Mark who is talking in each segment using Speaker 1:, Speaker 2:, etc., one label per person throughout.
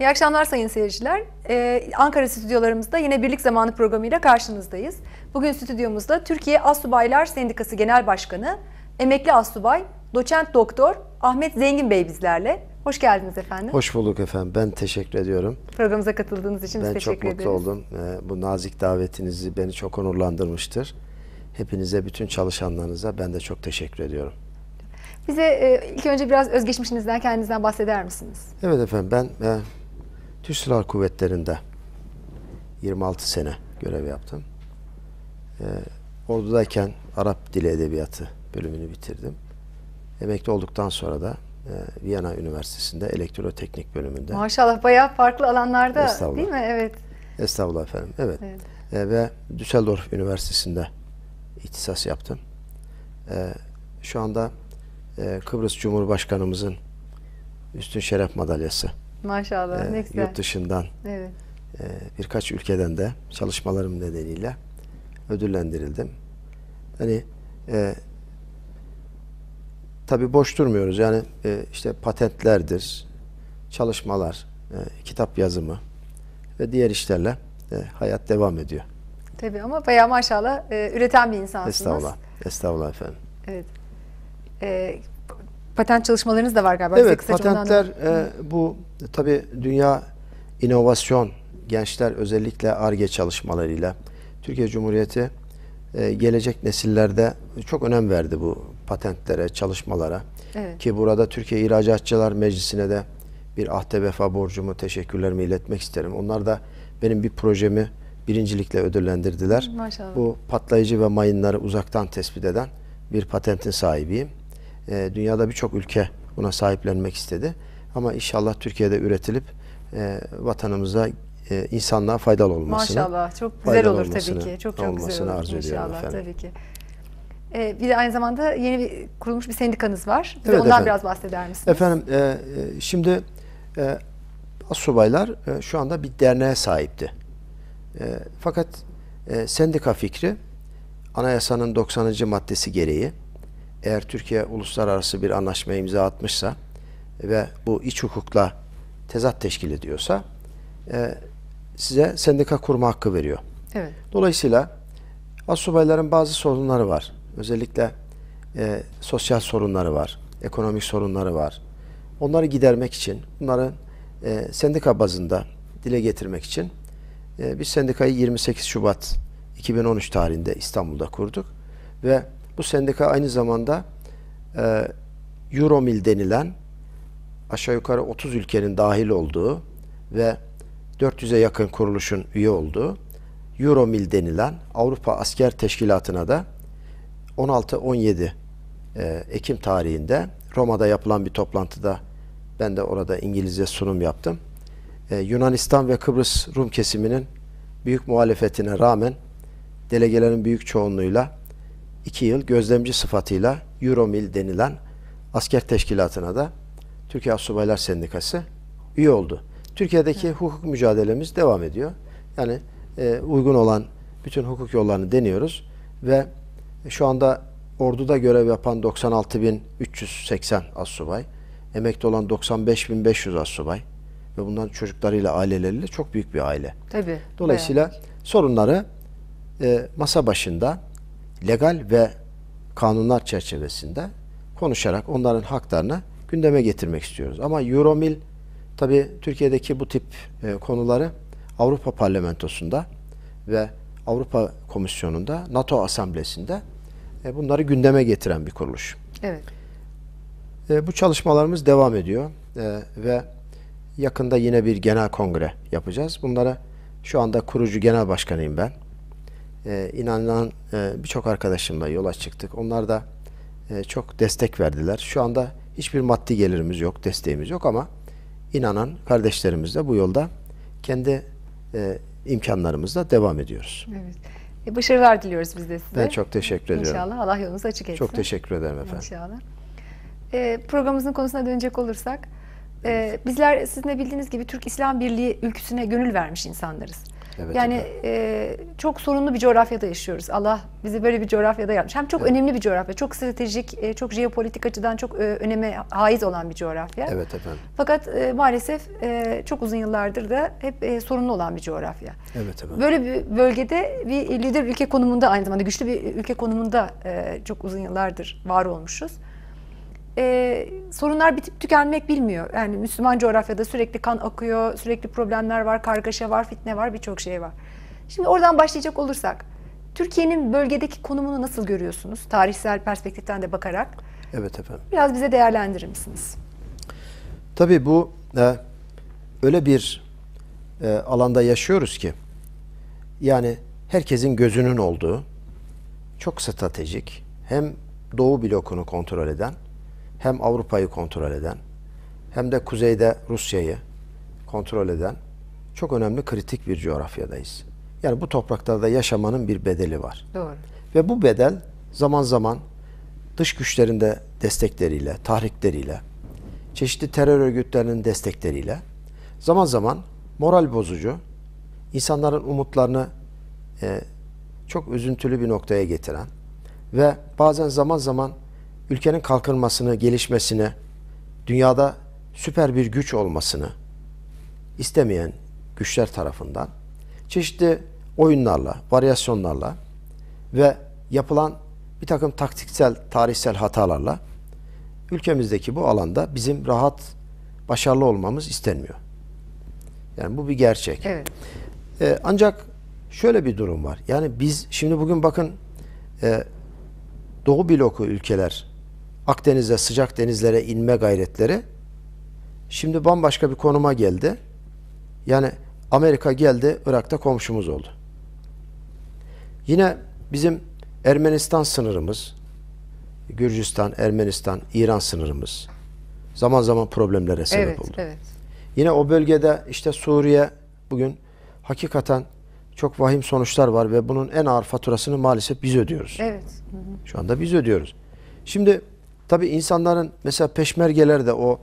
Speaker 1: İyi akşamlar sayın seyirciler. Ee, Ankara stüdyolarımızda yine Birlik Zamanı programıyla karşınızdayız. Bugün stüdyomuzda Türkiye Asubaylar Sendikası Genel Başkanı, emekli asubay, doçent doktor Ahmet Zengin Bey bizlerle. Hoş geldiniz efendim. Hoş
Speaker 2: bulduk efendim. Ben teşekkür ediyorum.
Speaker 1: Programımıza katıldığınız için ben teşekkür ederim. Ben çok mutlu
Speaker 2: ederiz. oldum. Ee, bu nazik davetinizi beni çok onurlandırmıştır. Hepinize, bütün çalışanlarınıza ben de çok teşekkür ediyorum.
Speaker 1: Bize e, ilk önce biraz özgeçmişinizden, kendinizden bahseder misiniz?
Speaker 2: Evet efendim. Ben e, Türk Silahlı Kuvvetleri'nde 26 sene görev yaptım. Ee, ordudayken Arap Dili Edebiyatı bölümünü bitirdim. Emekli olduktan sonra da e, Viyana Üniversitesi'nde elektroteknik bölümünde.
Speaker 1: Maşallah bayağı farklı alanlarda değil mi? Evet.
Speaker 2: Estağfurullah efendim. Evet. evet. Ee, ve Düsseldorf Üniversitesi'nde ihtisas yaptım. Ee, şu anda e, Kıbrıs Cumhurbaşkanımızın Üstün Şeref Madalyası.
Speaker 1: Maşallah. E, Yurt
Speaker 2: dışından evet. e, birkaç ülkeden de çalışmalarım nedeniyle ödüllendirildim. Hani e, tabi boş durmuyoruz. Yani e, işte patentlerdir, çalışmalar, e, kitap yazımı ve diğer işlerle e, hayat devam ediyor.
Speaker 1: Tabi ama bayağı maşallah e, üreten bir insansınız. Estağfurullah.
Speaker 2: Estağfurullah efendim.
Speaker 1: Evet. E, patent çalışmalarınız da var galiba. Evet patentler e,
Speaker 2: bu tabi dünya inovasyon gençler özellikle ARGE çalışmalarıyla Türkiye Cumhuriyeti e, gelecek nesillerde çok önem verdi bu patentlere, çalışmalara. Evet. Ki burada Türkiye İhracatçılar Meclisi'ne de bir ahde vefa borcumu, teşekkürlerimi iletmek isterim. Onlar da benim bir projemi birincilikle ödüllendirdiler. Maşallah. Bu patlayıcı ve mayınları uzaktan tespit eden bir patentin sahibiyim. E, dünyada birçok ülke buna sahiplenmek istedi. Ama inşallah Türkiye'de üretilip e, vatanımıza e, insanlığa faydalı olmasını. Maşallah çok güzel olur tabii ki. Çok çok güzel olur arzu inşallah efendim. tabii
Speaker 1: ki. Ee, bir de aynı zamanda yeni bir kurulmuş bir sendikanız var. Bize evet ondan efendim. biraz bahseder misiniz?
Speaker 2: Efendim e, e şimdi e, asubaylar e, şu anda bir derneğe sahipti. E, fakat e, sendika fikri anayasanın 90. maddesi gereği eğer Türkiye uluslararası bir anlaşma imza atmışsa ve bu iç hukukla tezat teşkil ediyorsa e, size sendika kurma hakkı veriyor. Evet. Dolayısıyla asubayların bazı sorunları var. Özellikle e, sosyal sorunları var, ekonomik sorunları var. Onları gidermek için, bunları e, sendika bazında dile getirmek için e, biz sendikayı 28 Şubat 2013 tarihinde İstanbul'da kurduk ve bu sendika aynı zamanda e, Euromil denilen aşağı yukarı 30 ülkenin dahil olduğu ve 400'e yakın kuruluşun üye olduğu Euromil denilen Avrupa Asker Teşkilatı'na da 16-17 e, Ekim tarihinde Roma'da yapılan bir toplantıda ben de orada İngilizce sunum yaptım. Ee, Yunanistan ve Kıbrıs Rum kesiminin büyük muhalefetine rağmen delegelerin büyük çoğunluğuyla iki yıl gözlemci sıfatıyla Euromil denilen asker teşkilatına da Türkiye Asubaylar Sendikası üye oldu. Türkiye'deki evet. hukuk mücadelemiz devam ediyor. Yani e, uygun olan bütün hukuk yollarını deniyoruz ve şu anda orduda görev yapan 96.380 asubay, emekli olan 95.500 asubay ve bundan çocuklarıyla, aileleriyle çok büyük bir aile.
Speaker 3: Tabii. Dolayısıyla
Speaker 2: bayağı. sorunları e, masa başında legal ve kanunlar çerçevesinde konuşarak onların haklarını gündeme getirmek istiyoruz. Ama Euromil Tabi Türkiye'deki bu tip e, konuları Avrupa Parlamentosu'nda ve Avrupa Komisyonu'nda, NATO Asamblesi'nde e, bunları gündeme getiren bir kuruluş. Evet. E, bu çalışmalarımız devam ediyor e, ve yakında yine bir genel kongre yapacağız. Bunlara şu anda kurucu genel başkanıyım ben. E, inanan e, birçok arkadaşımla yola çıktık. Onlar da e, çok destek verdiler. Şu anda hiçbir maddi gelirimiz yok, desteğimiz yok ama inanan de bu yolda kendi e, imkanlarımızla devam ediyoruz.
Speaker 1: Evet. E, başarılar diliyoruz biz de size. Ben
Speaker 2: çok teşekkür İnşallah ediyorum. İnşallah
Speaker 1: Allah yolunuzu açık etsin. Çok teşekkür ederim efendim. İnşallah. E, programımızın konusuna dönecek olursak, e, bizler sizin de bildiğiniz gibi Türk İslam Birliği ülküsüne gönül vermiş insanlarız. Evet, yani E, çok sorunlu bir coğrafyada yaşıyoruz. Allah bizi böyle bir coğrafyada yapmış. Hem çok evet. önemli bir coğrafya, çok stratejik, e, çok jeopolitik açıdan çok e, öneme haiz olan bir coğrafya. Evet efendim. Fakat e, maalesef e, çok uzun yıllardır da hep e, sorunlu olan bir coğrafya.
Speaker 3: Evet efendim. Böyle
Speaker 1: bir bölgede bir lider ülke konumunda aynı zamanda güçlü bir ülke konumunda e, çok uzun yıllardır var olmuşuz e, sorunlar bitip tükenmek bilmiyor. Yani Müslüman coğrafyada sürekli kan akıyor, sürekli problemler var, kargaşa var, fitne var, birçok şey var. Şimdi oradan başlayacak olursak, Türkiye'nin bölgedeki konumunu nasıl görüyorsunuz? Tarihsel perspektiften de bakarak. Evet efendim. Biraz bize değerlendirir misiniz?
Speaker 2: Tabii bu e, öyle bir e, alanda yaşıyoruz ki, yani herkesin gözünün olduğu, çok stratejik, hem Doğu blokunu kontrol eden hem Avrupa'yı kontrol eden hem de kuzeyde Rusya'yı kontrol eden çok önemli kritik bir coğrafyadayız. Yani bu topraklarda yaşamanın bir bedeli var. Doğru. Ve bu bedel zaman zaman dış güçlerin de destekleriyle, tahrikleriyle, çeşitli terör örgütlerinin destekleriyle zaman zaman moral bozucu, insanların umutlarını e, çok üzüntülü bir noktaya getiren ve bazen zaman zaman ülkenin kalkınmasını, gelişmesini, dünyada süper bir güç olmasını istemeyen güçler tarafından çeşitli oyunlarla, varyasyonlarla ve yapılan bir takım taktiksel, tarihsel hatalarla ülkemizdeki bu alanda bizim rahat, başarılı olmamız istenmiyor. Yani bu bir gerçek. Evet. Ee, ancak şöyle bir durum var. Yani biz şimdi bugün bakın e, Doğu bloku ülkeler Akdeniz'e, sıcak denizlere inme gayretleri şimdi bambaşka bir konuma geldi. Yani Amerika geldi, Irak'ta komşumuz oldu. Yine bizim Ermenistan sınırımız, Gürcistan, Ermenistan, İran sınırımız zaman zaman problemlere sebep evet, oldu. Evet. Yine o bölgede işte Suriye bugün hakikaten çok vahim sonuçlar var ve bunun en ağır faturasını maalesef biz ödüyoruz.
Speaker 3: Evet.
Speaker 1: Hı hı.
Speaker 2: Şu anda biz ödüyoruz. Şimdi Tabi insanların mesela peşmergeler de o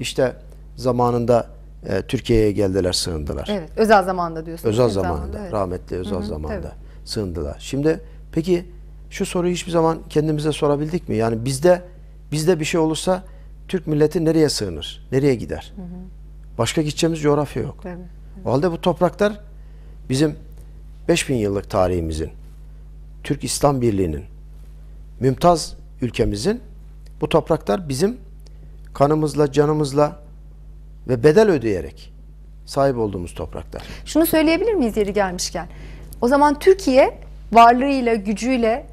Speaker 2: işte zamanında e, Türkiye'ye geldiler sığındılar. Evet
Speaker 1: özel zamanda diyorsunuz. Özel, özel zamanda evet.
Speaker 2: rahmetli özel Hı -hı, zamanda tabii. sığındılar. Şimdi peki şu soruyu hiçbir zaman kendimize sorabildik mi? Yani bizde bizde bir şey olursa Türk milleti nereye sığınır? Nereye gider? Hı hı. Başka gideceğimiz coğrafya yok. Evet, O halde bu topraklar bizim 5000 yıllık tarihimizin, Türk İslam Birliği'nin, mümtaz ülkemizin bu topraklar bizim kanımızla, canımızla ve bedel ödeyerek sahip olduğumuz topraklar.
Speaker 1: Şunu söyleyebilir miyiz yeri gelmişken? O zaman Türkiye varlığıyla, gücüyle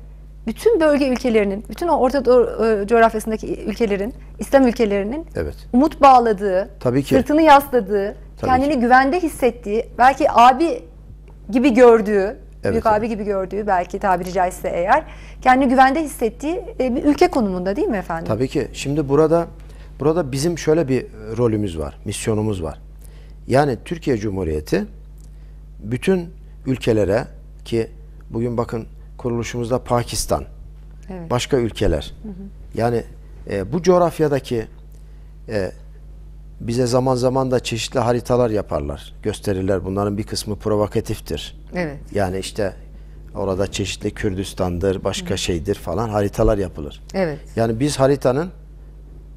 Speaker 1: bütün bölge ülkelerinin, bütün o Orta Doğu e, coğrafyasındaki ülkelerin, İslam ülkelerinin evet. umut bağladığı, Tabii ki. sırtını yasladığı, Tabii kendini ki. güvende hissettiği, belki abi gibi gördüğü evet, büyük evet. abi gibi gördüğü belki tabiri caizse eğer kendi güvende hissettiği e, bir ülke konumunda değil mi efendim?
Speaker 2: Tabii ki. Şimdi burada burada bizim şöyle bir rolümüz var, misyonumuz var. Yani Türkiye Cumhuriyeti bütün ülkelere ki bugün bakın kuruluşumuzda Pakistan, evet. başka ülkeler. Hı hı. Yani e, bu coğrafyadaki e, bize zaman zaman da çeşitli haritalar yaparlar, gösterirler. Bunların bir kısmı provokatiftir. Evet. Yani işte orada çeşitli Kürdistan'dır, başka Hı. şeydir falan haritalar yapılır. Evet. Yani biz haritanın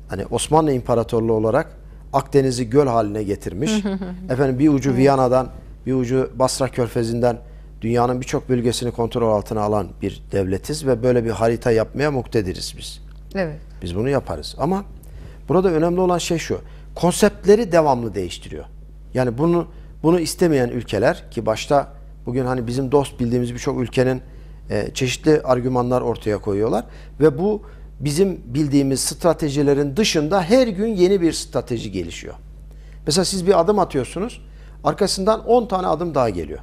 Speaker 2: hani Osmanlı İmparatorluğu olarak Akdeniz'i göl haline getirmiş. Efendim bir ucu Viyana'dan, bir ucu Basra Körfezi'nden dünyanın birçok bölgesini kontrol altına alan bir devletiz ve böyle bir harita yapmaya muktediriz biz. Evet. Biz bunu yaparız ama burada önemli olan şey şu konseptleri devamlı değiştiriyor. Yani bunu bunu istemeyen ülkeler ki başta bugün hani bizim dost bildiğimiz birçok ülkenin e, çeşitli argümanlar ortaya koyuyorlar ve bu bizim bildiğimiz stratejilerin dışında her gün yeni bir strateji gelişiyor. Mesela siz bir adım atıyorsunuz, arkasından 10 tane adım daha geliyor.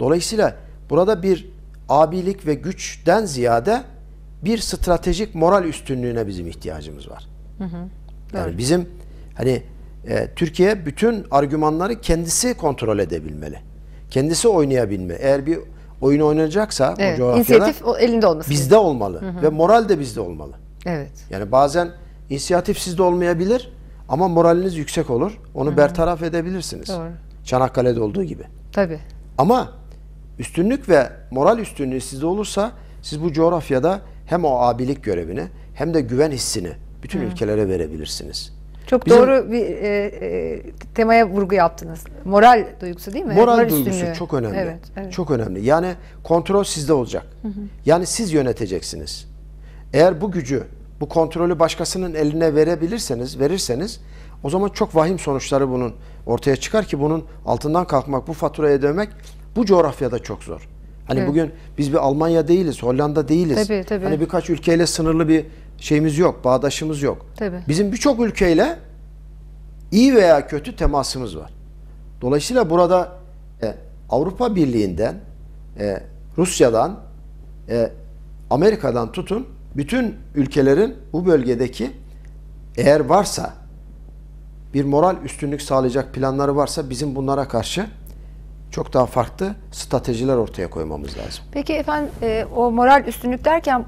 Speaker 2: Dolayısıyla burada bir abilik ve güçten ziyade bir stratejik moral üstünlüğüne bizim ihtiyacımız var. Hı hı. Yani bizim Hani e, Türkiye bütün argümanları kendisi kontrol edebilmeli. Kendisi oynayabilme. Eğer bir oyun oynayacaksa evet, o coğrafyada
Speaker 1: o elinde olması.
Speaker 2: Bizde olmalı hı hı. ve moral de bizde olmalı. Evet. Yani bazen inisiyatif sizde olmayabilir ama moraliniz yüksek olur. Onu hı hı. bertaraf edebilirsiniz. Doğru. Çanakkale'de olduğu gibi. Tabii. Ama üstünlük ve moral üstünlüğü sizde olursa siz bu coğrafyada hem o abilik görevini hem de güven hissini bütün hı. ülkelere verebilirsiniz.
Speaker 1: Çok Bizim, doğru bir e, e, temaya vurgu yaptınız. Moral duygusu değil mi? Moral, moral duygusu üstünlüğü. çok önemli. Evet, evet.
Speaker 2: Çok önemli. Yani kontrol sizde olacak. Hı hı. Yani siz yöneteceksiniz. Eğer bu gücü, bu kontrolü başkasının eline verebilirseniz, verirseniz o zaman çok vahim sonuçları bunun ortaya çıkar ki bunun altından kalkmak, bu faturaya dönmek bu coğrafyada çok zor. Hani evet. bugün biz bir Almanya değiliz, Hollanda değiliz. Tabii, tabii. Hani birkaç ülkeyle sınırlı bir şeyimiz yok, bağdaşımız yok. Tabii. Bizim birçok ülkeyle iyi veya kötü temasımız var. Dolayısıyla burada e, Avrupa Birliği'nden, e, Rusya'dan, e, Amerika'dan tutun bütün ülkelerin bu bölgedeki eğer varsa bir moral üstünlük sağlayacak planları varsa bizim bunlara karşı çok daha farklı stratejiler ortaya koymamız lazım.
Speaker 1: Peki efendim e, o moral üstünlük derken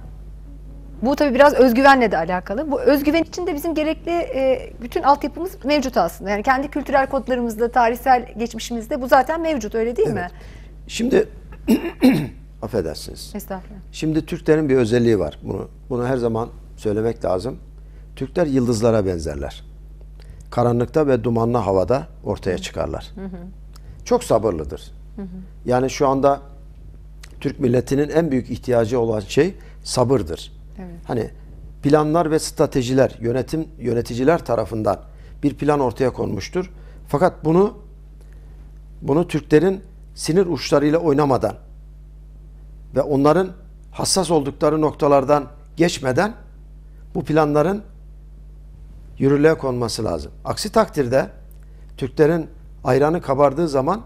Speaker 1: bu tabii biraz özgüvenle de alakalı. Bu özgüven için de bizim gerekli e, bütün altyapımız mevcut aslında. Yani kendi kültürel kodlarımızda, tarihsel geçmişimizde bu zaten mevcut öyle değil mi?
Speaker 2: Şimdi affedersiniz. Estağfurullah. Şimdi Türklerin bir özelliği var. Bunu bunu her zaman söylemek lazım. Türkler yıldızlara benzerler. Karanlıkta ve dumanlı havada ortaya çıkarlar. Çok sabırlıdır. Yani şu anda Türk milletinin en büyük ihtiyacı olan şey sabırdır. Evet. Hani planlar ve stratejiler yönetim yöneticiler tarafından bir plan ortaya konmuştur. Fakat bunu bunu Türklerin sinir uçlarıyla oynamadan ve onların hassas oldukları noktalardan geçmeden bu planların yürürlüğe konması lazım. Aksi takdirde Türklerin ayranı kabardığı zaman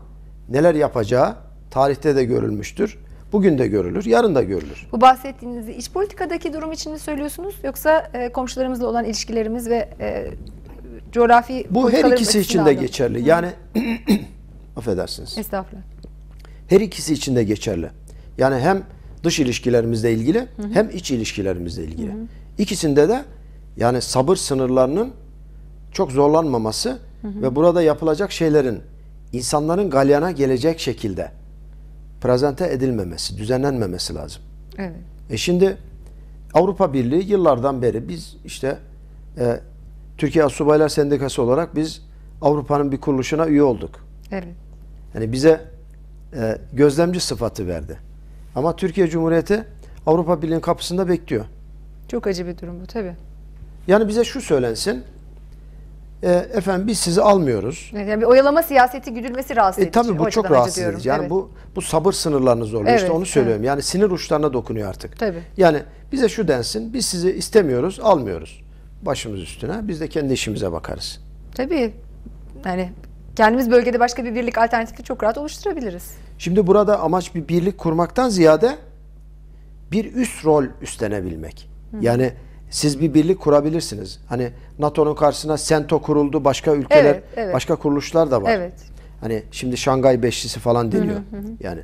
Speaker 2: neler yapacağı tarihte de görülmüştür. Bugün de görülür, yarın da görülür.
Speaker 1: Bu bahsettiğiniz iç politikadaki durum için mi söylüyorsunuz yoksa e, komşularımızla olan ilişkilerimiz ve e, coğrafi Bu her ikisi için de geçerli. Hı. Yani
Speaker 2: affedersiniz. Estağfurullah. Her ikisi için de geçerli. Yani hem dış ilişkilerimizle ilgili hı hı. hem iç ilişkilerimizle ilgili. Hı hı. İkisinde de yani sabır sınırlarının çok zorlanmaması hı hı. ve burada yapılacak şeylerin insanların galyana gelecek şekilde prezente edilmemesi, düzenlenmemesi lazım. Evet. E şimdi Avrupa Birliği yıllardan beri biz işte e, Türkiye Asubaylar Sendikası olarak biz Avrupa'nın bir kuruluşuna üye olduk. Evet. Yani bize e, gözlemci sıfatı verdi. Ama Türkiye Cumhuriyeti Avrupa Birliği'nin kapısında bekliyor.
Speaker 1: Çok acı bir durum bu tabii.
Speaker 2: Yani bize şu söylensin e, efendim biz sizi almıyoruz.
Speaker 1: Yani bir oyalama siyaseti güdülmesi rahatsız e, edici. E, tabii bu çok rahatsız edici. Yani evet.
Speaker 2: bu bu sabır sınırlarını zorluyor. Evet, işte onu söylüyorum. Evet. Yani sinir uçlarına dokunuyor artık. Tabii. Yani bize şu densin biz sizi istemiyoruz almıyoruz. Başımız üstüne biz de kendi işimize bakarız.
Speaker 1: Tabii. Yani kendimiz bölgede başka bir birlik alternatifi çok rahat oluşturabiliriz.
Speaker 2: Şimdi burada amaç bir birlik kurmaktan ziyade bir üst rol üstlenebilmek. Hı. Yani siz bir birlik kurabilirsiniz. Hani NATO'nun karşısına Sento kuruldu, başka ülkeler, evet, evet. başka kuruluşlar da var. Evet. Hani şimdi Şangay Beşlisi falan deniyor. Hı hı hı. Yani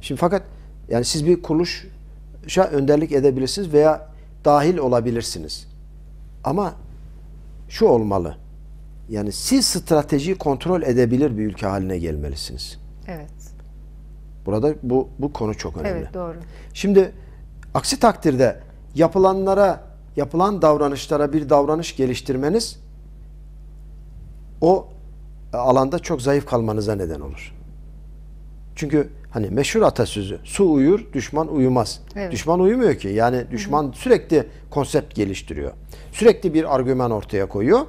Speaker 2: şimdi fakat yani siz bir kuruluşa önderlik edebilirsiniz veya dahil olabilirsiniz. Ama şu olmalı. Yani siz stratejiyi kontrol edebilir bir ülke haline gelmelisiniz. Evet. Burada bu bu konu çok önemli. Evet, doğru. Şimdi aksi takdirde yapılanlara yapılan davranışlara bir davranış geliştirmeniz o e, alanda çok zayıf kalmanıza neden olur. Çünkü hani meşhur atasözü su uyur düşman uyumaz. Evet. Düşman uyumuyor ki yani düşman Hı -hı. sürekli konsept geliştiriyor. Sürekli bir argüman ortaya koyuyor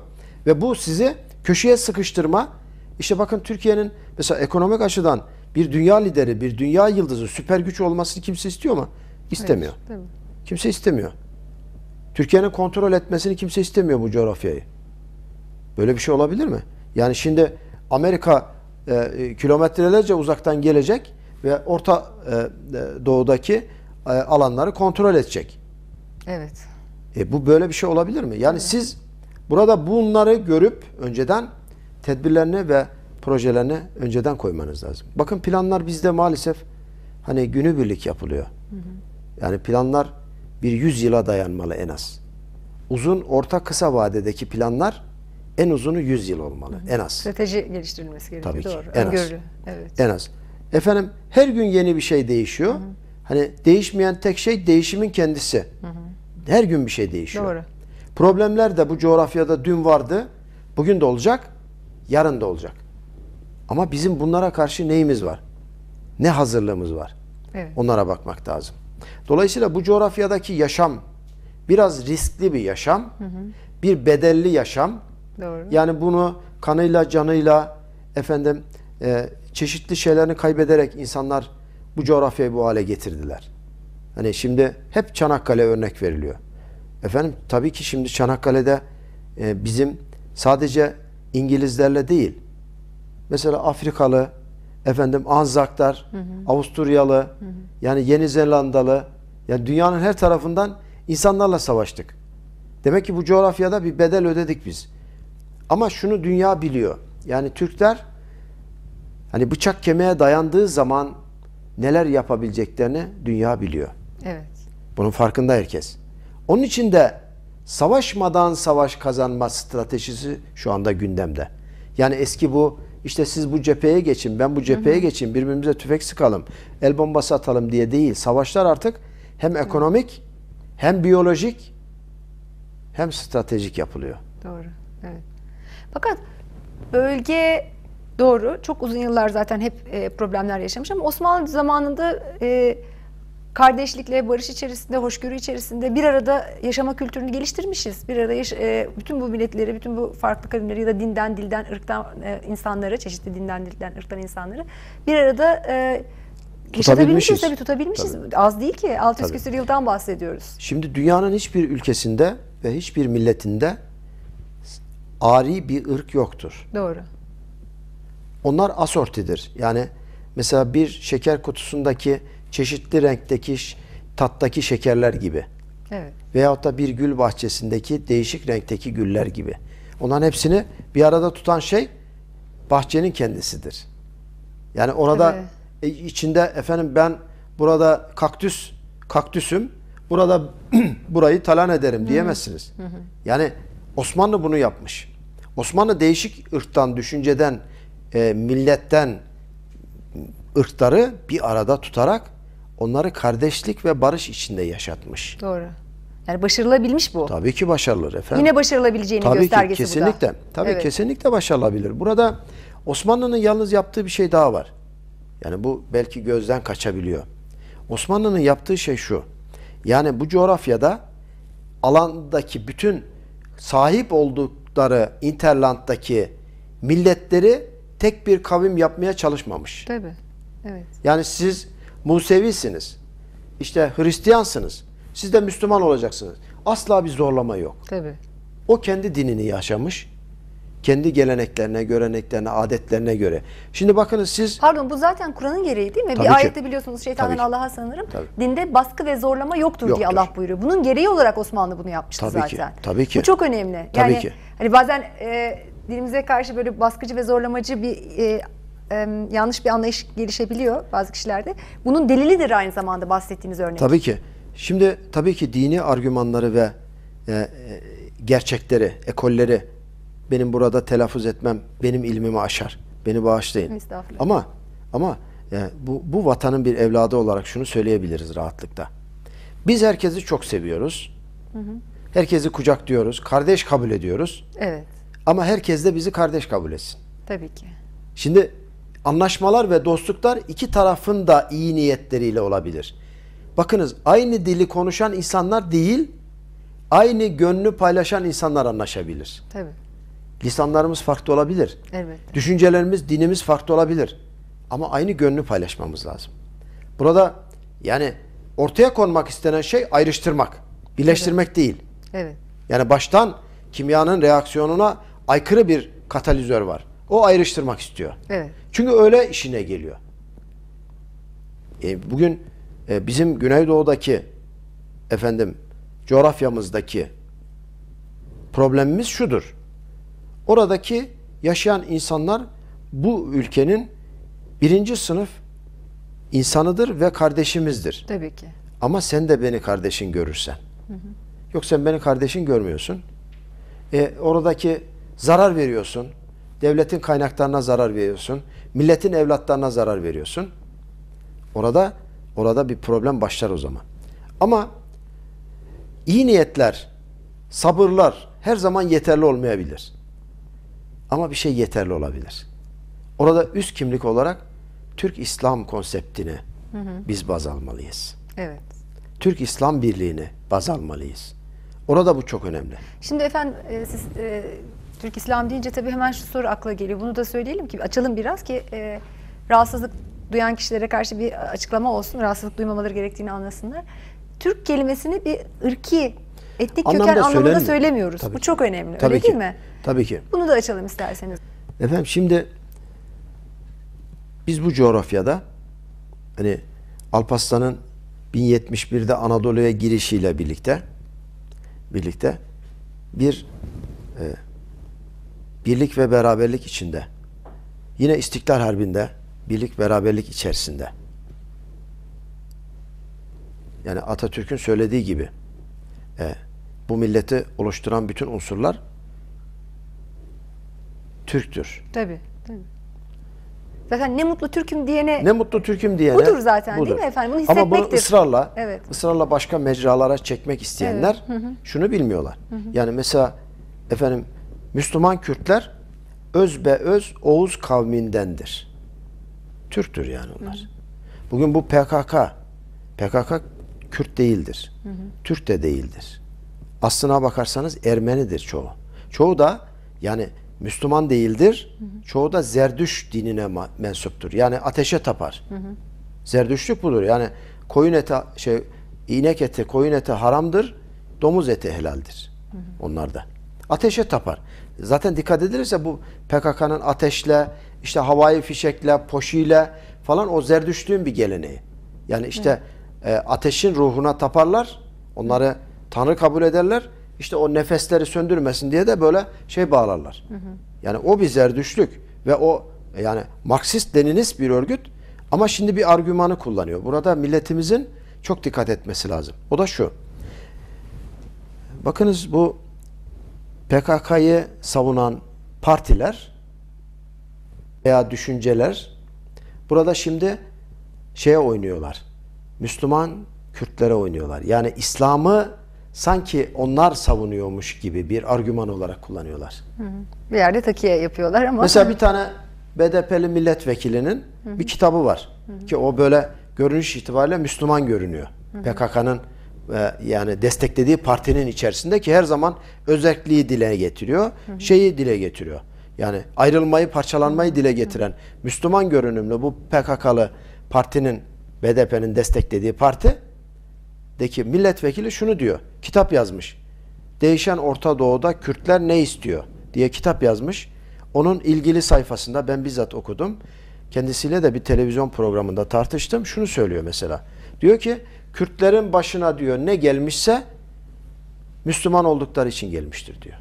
Speaker 2: ve bu sizi köşeye sıkıştırma İşte bakın Türkiye'nin mesela ekonomik açıdan bir dünya lideri, bir dünya yıldızı, süper güç olmasını kimse istiyor mu? İstemiyor. Evet, kimse istemiyor. Türkiye'nin kontrol etmesini kimse istemiyor bu coğrafyayı. Böyle bir şey olabilir mi? Yani şimdi Amerika e, e kilometrelerce uzaktan gelecek ve Orta e, e, Doğu'daki e, alanları kontrol edecek. Evet. E, bu böyle bir şey olabilir mi? Yani evet. siz burada bunları görüp önceden tedbirlerini ve projelerini önceden koymanız lazım. Bakın planlar bizde maalesef hani günübirlik yapılıyor. Hı hı. Yani planlar bir 100 yıla dayanmalı en az. Uzun, orta, kısa vadedeki planlar en uzunu 100 yıl olmalı hı hı. en az.
Speaker 1: Strateji geliştirilmesi gerekiyor. Tabii ki. Doğru. En az. Evet.
Speaker 2: En az. Efendim her gün yeni bir şey değişiyor. Hı hı. Hani değişmeyen tek şey değişimin kendisi. Hı hı. Her gün bir şey değişiyor. Doğru. Problemler de bu coğrafyada dün vardı, bugün de olacak, yarın da olacak. Ama bizim bunlara karşı neyimiz var? Ne hazırlığımız var? Evet. Onlara bakmak lazım. Dolayısıyla bu coğrafyadaki yaşam biraz riskli bir yaşam, hı hı. bir bedelli yaşam. Doğru. Yani bunu kanıyla, canıyla, efendim e, çeşitli şeylerini kaybederek insanlar bu coğrafyayı bu hale getirdiler. Hani şimdi hep Çanakkale örnek veriliyor. Efendim tabii ki şimdi Çanakkale'de e, bizim sadece İngilizlerle değil, mesela Afrikalı, efendim Anzaklar, hı hı. Avusturyalı, hı hı. yani Yeni Zelandalı, yani dünyanın her tarafından insanlarla savaştık. Demek ki bu coğrafyada bir bedel ödedik biz. Ama şunu dünya biliyor. Yani Türkler hani bıçak kemiğe dayandığı zaman neler yapabileceklerini dünya biliyor. Evet. Bunun farkında herkes. Onun için de savaşmadan savaş kazanma stratejisi şu anda gündemde. Yani eski bu işte siz bu cepheye geçin, ben bu cepheye hı hı. geçeyim, birbirimize tüfek sıkalım, el bombası atalım diye değil. Savaşlar artık hem ekonomik, hem biyolojik, hem stratejik yapılıyor.
Speaker 1: Doğru, evet. Fakat bölge doğru, çok uzun yıllar zaten hep e, problemler yaşamış ama Osmanlı zamanında... E, kardeşlikle, barış içerisinde, hoşgörü içerisinde bir arada yaşama kültürünü geliştirmişiz. Bir arada yaş- e, bütün bu milletleri, bütün bu farklı kavimleri ya da dinden, dilden, ırktan e, insanları, çeşitli dinden, dilden, ırktan insanları bir arada e,
Speaker 2: yaşatabilmişiz tabii tutabilmişiz. Tabii.
Speaker 1: Az değil ki 600 tabii. küsur yıldan bahsediyoruz.
Speaker 2: Şimdi dünyanın hiçbir ülkesinde ve hiçbir milletinde ari bir ırk yoktur. Doğru. Onlar asortidir. Yani mesela bir şeker kutusundaki çeşitli renkteki tattaki şekerler gibi. Evet. Veyahut da bir gül bahçesindeki değişik renkteki güller gibi. Onların hepsini bir arada tutan şey bahçenin kendisidir. Yani orada evet. E, içinde efendim ben burada kaktüs kaktüsüm burada burayı talan ederim diyemezsiniz. Hı hı. Yani Osmanlı bunu yapmış. Osmanlı değişik ırktan, düşünceden, e, milletten ırkları bir arada tutarak onları kardeşlik ve barış içinde yaşatmış. Doğru. Yani başarılabilmiş bu. Tabii ki başarılır efendim. Yine
Speaker 1: başarılabileceğinin Tabii göstergesi ki, kesinlikle. bu da. Tabii evet.
Speaker 2: kesinlikle başarılabilir. Burada Osmanlı'nın yalnız yaptığı bir şey daha var. Yani bu belki gözden kaçabiliyor. Osmanlı'nın yaptığı şey şu. Yani bu coğrafyada alandaki bütün sahip oldukları Interland'daki milletleri tek bir kavim yapmaya çalışmamış.
Speaker 3: Tabii. Evet.
Speaker 2: Yani siz Musevisiniz. İşte Hristiyansınız. Siz de Müslüman olacaksınız. Asla bir zorlama yok. Tabii. O kendi dinini yaşamış. Kendi geleneklerine, göreneklerine, adetlerine göre. Şimdi bakınız siz... Pardon bu zaten Kur'an'ın gereği değil mi? Tabii bir ki. ayette
Speaker 1: biliyorsunuz şeytanın Allah'a sanırım. Tabii. Dinde baskı ve zorlama yoktur, yoktur diye Allah buyuruyor. Bunun gereği olarak Osmanlı bunu yapmıştı Tabii zaten. Ki. Tabii ki. Bu çok önemli. Tabii yani, ki. Hani bazen e, dinimize karşı böyle baskıcı ve zorlamacı bir e, e, yanlış bir anlayış gelişebiliyor bazı kişilerde. Bunun delilidir aynı zamanda bahsettiğiniz örnek. Tabii
Speaker 2: ki. Şimdi tabii ki dini argümanları ve e, e, gerçekleri, ekolleri benim burada telaffuz etmem benim ilmimi aşar. Beni bağışlayın. Estağfurullah. Ama ama e, bu, bu vatanın bir evladı olarak şunu söyleyebiliriz rahatlıkla. Biz herkesi çok seviyoruz. Hı hı. Herkesi kucaklıyoruz. Kardeş kabul ediyoruz. Evet. Ama herkes de bizi kardeş kabul etsin. Tabii ki. Şimdi Anlaşmalar ve dostluklar iki tarafın da iyi niyetleriyle olabilir. Bakınız aynı dili konuşan insanlar değil, aynı gönlü paylaşan insanlar anlaşabilir. Tabii. Lisanlarımız farklı olabilir. Evet. Düşüncelerimiz, dinimiz farklı olabilir. Ama aynı gönlü paylaşmamız lazım. Burada yani ortaya konmak istenen şey ayrıştırmak, birleştirmek evet. değil. Evet. Yani baştan kimyanın reaksiyonuna aykırı bir katalizör var. O ayrıştırmak istiyor. Evet. Çünkü öyle işine geliyor. E, bugün e, bizim Güneydoğu'daki efendim coğrafyamızdaki problemimiz şudur. Oradaki yaşayan insanlar bu ülkenin birinci sınıf insanıdır ve kardeşimizdir. Tabii ki. Ama sen de beni kardeşin görürsen. Hı hı. Yok sen beni kardeşin görmüyorsun. E, oradaki zarar veriyorsun. Devletin kaynaklarına zarar veriyorsun. Milletin evlatlarına zarar veriyorsun. Orada orada bir problem başlar o zaman. Ama iyi niyetler, sabırlar her zaman yeterli olmayabilir. Ama bir şey yeterli olabilir. Orada üst kimlik olarak Türk İslam konseptini hı hı. biz baz almalıyız. Evet. Türk İslam Birliği'ni baz almalıyız. Orada bu çok önemli.
Speaker 1: Şimdi efendim e, siz e, Türk İslam deyince tabii hemen şu soru akla geliyor. Bunu da söyleyelim ki açalım biraz ki e, rahatsızlık duyan kişilere karşı bir açıklama olsun. Rahatsızlık duymamaları gerektiğini anlasınlar. Türk kelimesini bir ırki etnik Anlamda köken anlamında söylemiyoruz. Tabii. Bu çok önemli. Tabii öyle ki. değil mi? Tabii ki. Bunu da açalım isterseniz.
Speaker 2: Efendim şimdi biz bu coğrafyada hani Alparslan'ın 1071'de Anadolu'ya girişiyle birlikte birlikte bir e, birlik ve beraberlik içinde. Yine İstiklal Harbi'nde birlik beraberlik içerisinde. Yani Atatürk'ün söylediği gibi e, bu milleti oluşturan bütün unsurlar Türktür.
Speaker 1: Tabii. tabii. Zaten ne mutlu Türk'üm diyene ne
Speaker 2: mutlu Türk'üm diyene budur zaten budur. değil mi efendim? Bunu hissetmektir. Ama bunu ısrarla evet. ısrarla başka mecralara çekmek isteyenler evet. şunu bilmiyorlar. Hı hı. Yani mesela efendim Müslüman Kürtler özbe öz Oğuz kavmindendir. Türktür yani onlar. Hı. Bugün bu PKK, PKK Kürt değildir. Hı hı. Türk de değildir. Aslına bakarsanız Ermenidir çoğu. Çoğu da yani Müslüman değildir. Hı hı. Çoğu da Zerdüş dinine mensuptur. Yani ateşe tapar. Hı hı. Zerdüşlük budur. Yani koyun eti şey inek eti, koyun eti haramdır. Domuz eti helaldir. Hı hı. Onlarda. Ateşe tapar. Zaten dikkat edilirse bu PKK'nın ateşle, işte havai fişekle, poşiyle falan o zerdüştüğün bir geleneği. Yani işte e, ateşin ruhuna taparlar, onları tanrı kabul ederler. işte o nefesleri söndürmesin diye de böyle şey bağlarlar. Hı hı. Yani o bir zerdüşlük ve o yani Marksist deniniz bir örgüt ama şimdi bir argümanı kullanıyor. Burada milletimizin çok dikkat etmesi lazım. O da şu. Bakınız bu PKK'yı savunan partiler veya düşünceler burada şimdi şeye oynuyorlar. Müslüman Kürtlere oynuyorlar. Yani İslam'ı sanki onlar savunuyormuş gibi bir argüman olarak kullanıyorlar.
Speaker 1: Bir yerde takiye yapıyorlar ama... Mesela bir tane
Speaker 2: BDP'li milletvekilinin bir kitabı var. Ki o böyle görünüş itibariyle Müslüman görünüyor. PKK'nın ve yani desteklediği partinin içerisindeki her zaman özelliği dile getiriyor, hı hı. şeyi dile getiriyor. Yani ayrılmayı, parçalanmayı dile getiren Müslüman görünümlü bu PKK'lı partinin, BDP'nin desteklediği parti deki milletvekili şunu diyor. Kitap yazmış. Değişen Orta Doğu'da Kürtler ne istiyor diye kitap yazmış. Onun ilgili sayfasında ben bizzat okudum. Kendisiyle de bir televizyon programında tartıştım. Şunu söylüyor mesela. Diyor ki Kürtlerin başına diyor ne gelmişse Müslüman oldukları için gelmiştir diyor.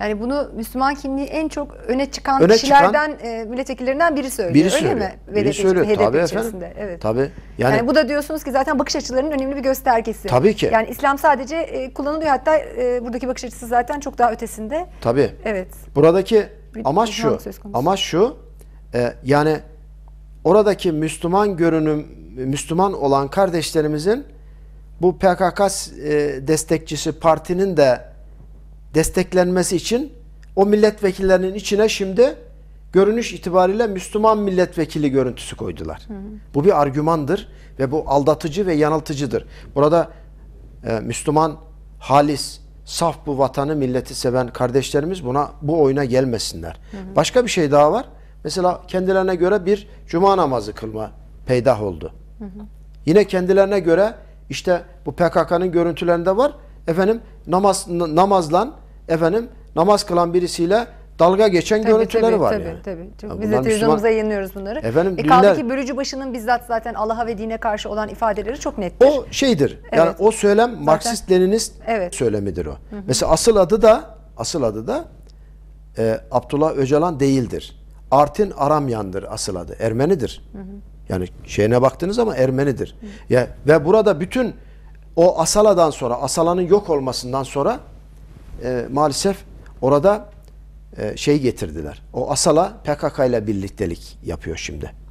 Speaker 1: Yani bunu Müslüman kimliği en çok öne çıkan öne kişilerden, çıkan, e, milletvekillerinden biri söylüyor. Biri öyle mi? Biri HDP, söylüyor. HDP tabii içerisinde. Efendim. Evet.
Speaker 2: Tabii. Yani, yani bu
Speaker 1: da diyorsunuz ki zaten bakış açılarının önemli bir göstergesi. Tabii ki. Yani İslam sadece e, kullanılıyor. Hatta e, buradaki bakış açısı zaten çok daha ötesinde.
Speaker 2: Tabii. Evet. Buradaki bir, amaç şu. Amaç şu. E, yani oradaki Müslüman görünüm Müslüman olan kardeşlerimizin bu PKK e, destekçisi partinin de desteklenmesi için o milletvekillerinin içine şimdi görünüş itibariyle Müslüman milletvekili görüntüsü koydular. Hı Bu bir argümandır ve bu aldatıcı ve yanıltıcıdır. Burada e, Müslüman halis, saf bu vatanı, milleti seven kardeşlerimiz buna bu oyuna gelmesinler. Hı hı. Başka bir şey daha var. Mesela kendilerine göre bir cuma namazı kılma peydah oldu. Hı Yine kendilerine göre işte bu PKK'nın görüntülerinde var. Efendim namaz namazlan efendim namaz kılan birisiyle dalga geçen tabii, görüntüleri tabii, var tabii, yani. Tabii tabii. Biz de televizyonumuza
Speaker 1: yayınlıyoruz bunları. Efendim, e kaldı ki bölücü başının bizzat zaten Allah'a ve dine karşı olan ifadeleri çok nettir.
Speaker 2: O şeydir. Evet. Yani o söylem zaten, Marksist Leninist evet. söylemidir o. Hı hı. Mesela asıl adı da asıl adı da e, Abdullah Öcalan değildir. Artin Aramyan'dır asıl adı. Ermenidir. Hı hı. Yani şeyine baktınız ama Ermenidir. Hı. Ya ve burada bütün o Asala'dan sonra, Asala'nın yok olmasından sonra e, maalesef orada e, şey getirdiler. O Asala PKK ile birliktelik yapıyor şimdi.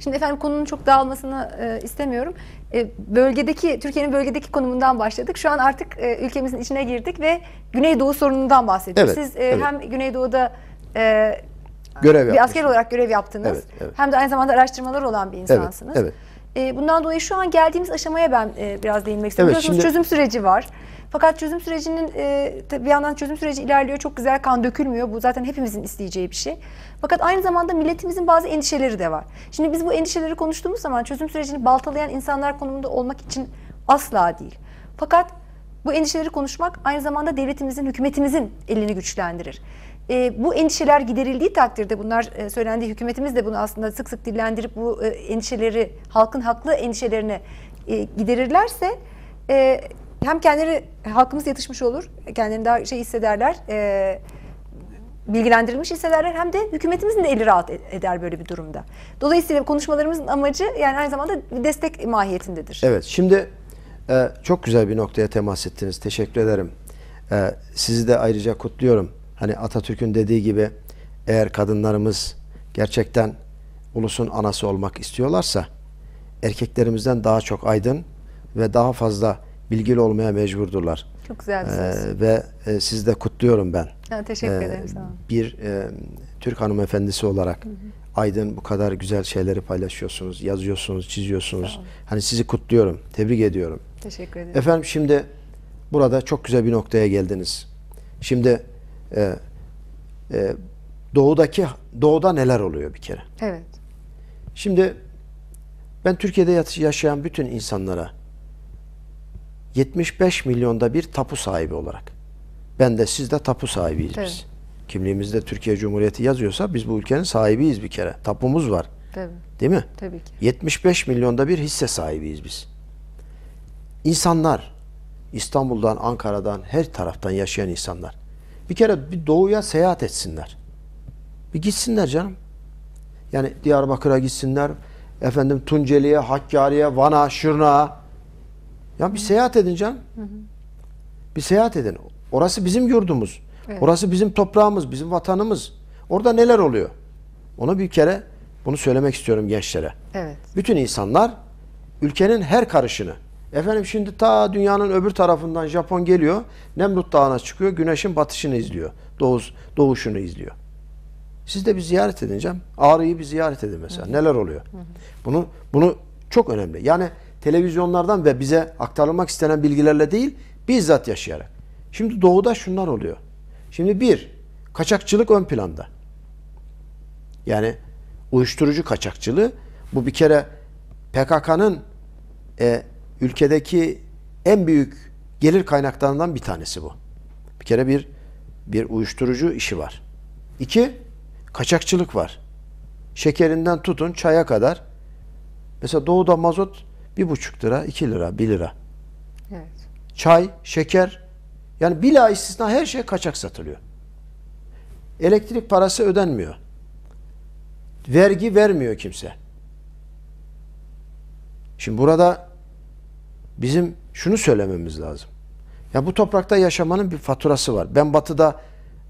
Speaker 1: Şimdi efendim konunun çok dağılmasını e, istemiyorum. E, bölgedeki Türkiye'nin bölgedeki konumundan başladık. Şu an artık e, ülkemizin içine girdik ve Güneydoğu sorunundan bahsediyoruz. Evet, Siz e, evet. hem Güneydoğu'da e, Görev bir asker olarak görev yaptınız. Evet, evet. Hem de aynı zamanda araştırmalar olan bir insansınız. Evet, evet. bundan dolayı şu an geldiğimiz aşamaya ben e, biraz değinmek istiyorum. Evet, Biliyorsunuz şimdi... çözüm süreci var. Fakat çözüm sürecinin e, bir yandan çözüm süreci ilerliyor. Çok güzel kan dökülmüyor. Bu zaten hepimizin isteyeceği bir şey. Fakat aynı zamanda milletimizin bazı endişeleri de var. Şimdi biz bu endişeleri konuştuğumuz zaman çözüm sürecini baltalayan insanlar konumunda olmak için asla değil. Fakat bu endişeleri konuşmak aynı zamanda devletimizin, hükümetimizin elini güçlendirir. E, bu endişeler giderildiği takdirde bunlar e, söylendi. Hükümetimiz de bunu aslında sık sık dillendirip bu e, endişeleri halkın haklı endişelerini e, giderirlerse e, hem kendileri halkımız yatışmış olur. Kendilerini daha şey hissederler. E, bilgilendirilmiş hissederler hem de hükümetimizin de eli rahat e, eder böyle bir durumda. Dolayısıyla konuşmalarımızın amacı yani aynı zamanda bir destek mahiyetindedir.
Speaker 2: Evet şimdi e, çok güzel bir noktaya temas ettiniz. Teşekkür ederim. E, sizi de ayrıca kutluyorum. Hani Atatürk'ün dediği gibi eğer kadınlarımız gerçekten ulusun anası olmak istiyorlarsa erkeklerimizden daha çok aydın ve daha fazla bilgili olmaya mecburdurlar.
Speaker 1: Çok güzel bir söz.
Speaker 2: Ee, ve e, sizi de kutluyorum ben. Ha, teşekkür ee, ederim. Bir e, Türk hanımefendisi olarak hı hı. Aydın bu kadar güzel şeyleri paylaşıyorsunuz, yazıyorsunuz, çiziyorsunuz. Hani sizi kutluyorum, tebrik ediyorum. Teşekkür ederim. Efendim şimdi burada çok güzel bir noktaya geldiniz. Şimdi e, e, doğudaki doğuda neler oluyor bir kere? Evet. Şimdi ben Türkiye'de yaşayan bütün insanlara 75 milyonda bir tapu sahibi olarak ben de siz de tapu sahibiyiz evet. biz. Kimliğimizde Türkiye Cumhuriyeti yazıyorsa biz bu ülkenin sahibiyiz bir kere. Tapumuz var. Tabii. Değil mi? Tabii ki. 75 milyonda bir hisse sahibiyiz biz. İnsanlar İstanbul'dan, Ankara'dan, her taraftan yaşayan insanlar bir kere bir doğuya seyahat etsinler. Bir gitsinler canım. Yani Diyarbakır'a gitsinler. Efendim Tunceli'ye, Hakkari'ye, Van'a, Şırnak'a. Ya bir seyahat edin canım. Bir seyahat edin. Orası bizim yurdumuz. Evet. Orası bizim toprağımız, bizim vatanımız. Orada neler oluyor? Ona bir kere bunu söylemek istiyorum gençlere. Evet. Bütün insanlar ülkenin her karışını Efendim şimdi ta dünyanın öbür tarafından Japon geliyor. Nemrut Dağı'na çıkıyor. Güneşin batışını izliyor. Doğuz, doğuşunu izliyor. Siz de bir ziyaret edin Cem. Ağrı'yı bir ziyaret edin mesela. Hı hı. Neler oluyor? Hı hı. Bunu, bunu çok önemli. Yani televizyonlardan ve bize aktarılmak istenen bilgilerle değil, bizzat yaşayarak. Şimdi doğuda şunlar oluyor. Şimdi bir, kaçakçılık ön planda. Yani uyuşturucu kaçakçılığı. Bu bir kere PKK'nın e, ülkedeki en büyük gelir kaynaklarından bir tanesi bu. Bir kere bir bir uyuşturucu işi var. İki, kaçakçılık var. Şekerinden tutun çaya kadar. Mesela doğuda mazot bir buçuk lira, iki lira, bir lira. Evet. Çay, şeker, yani bila istisna her şey kaçak satılıyor. Elektrik parası ödenmiyor. Vergi vermiyor kimse. Şimdi burada bizim şunu söylememiz lazım. Ya bu toprakta yaşamanın bir faturası var. Ben batıda,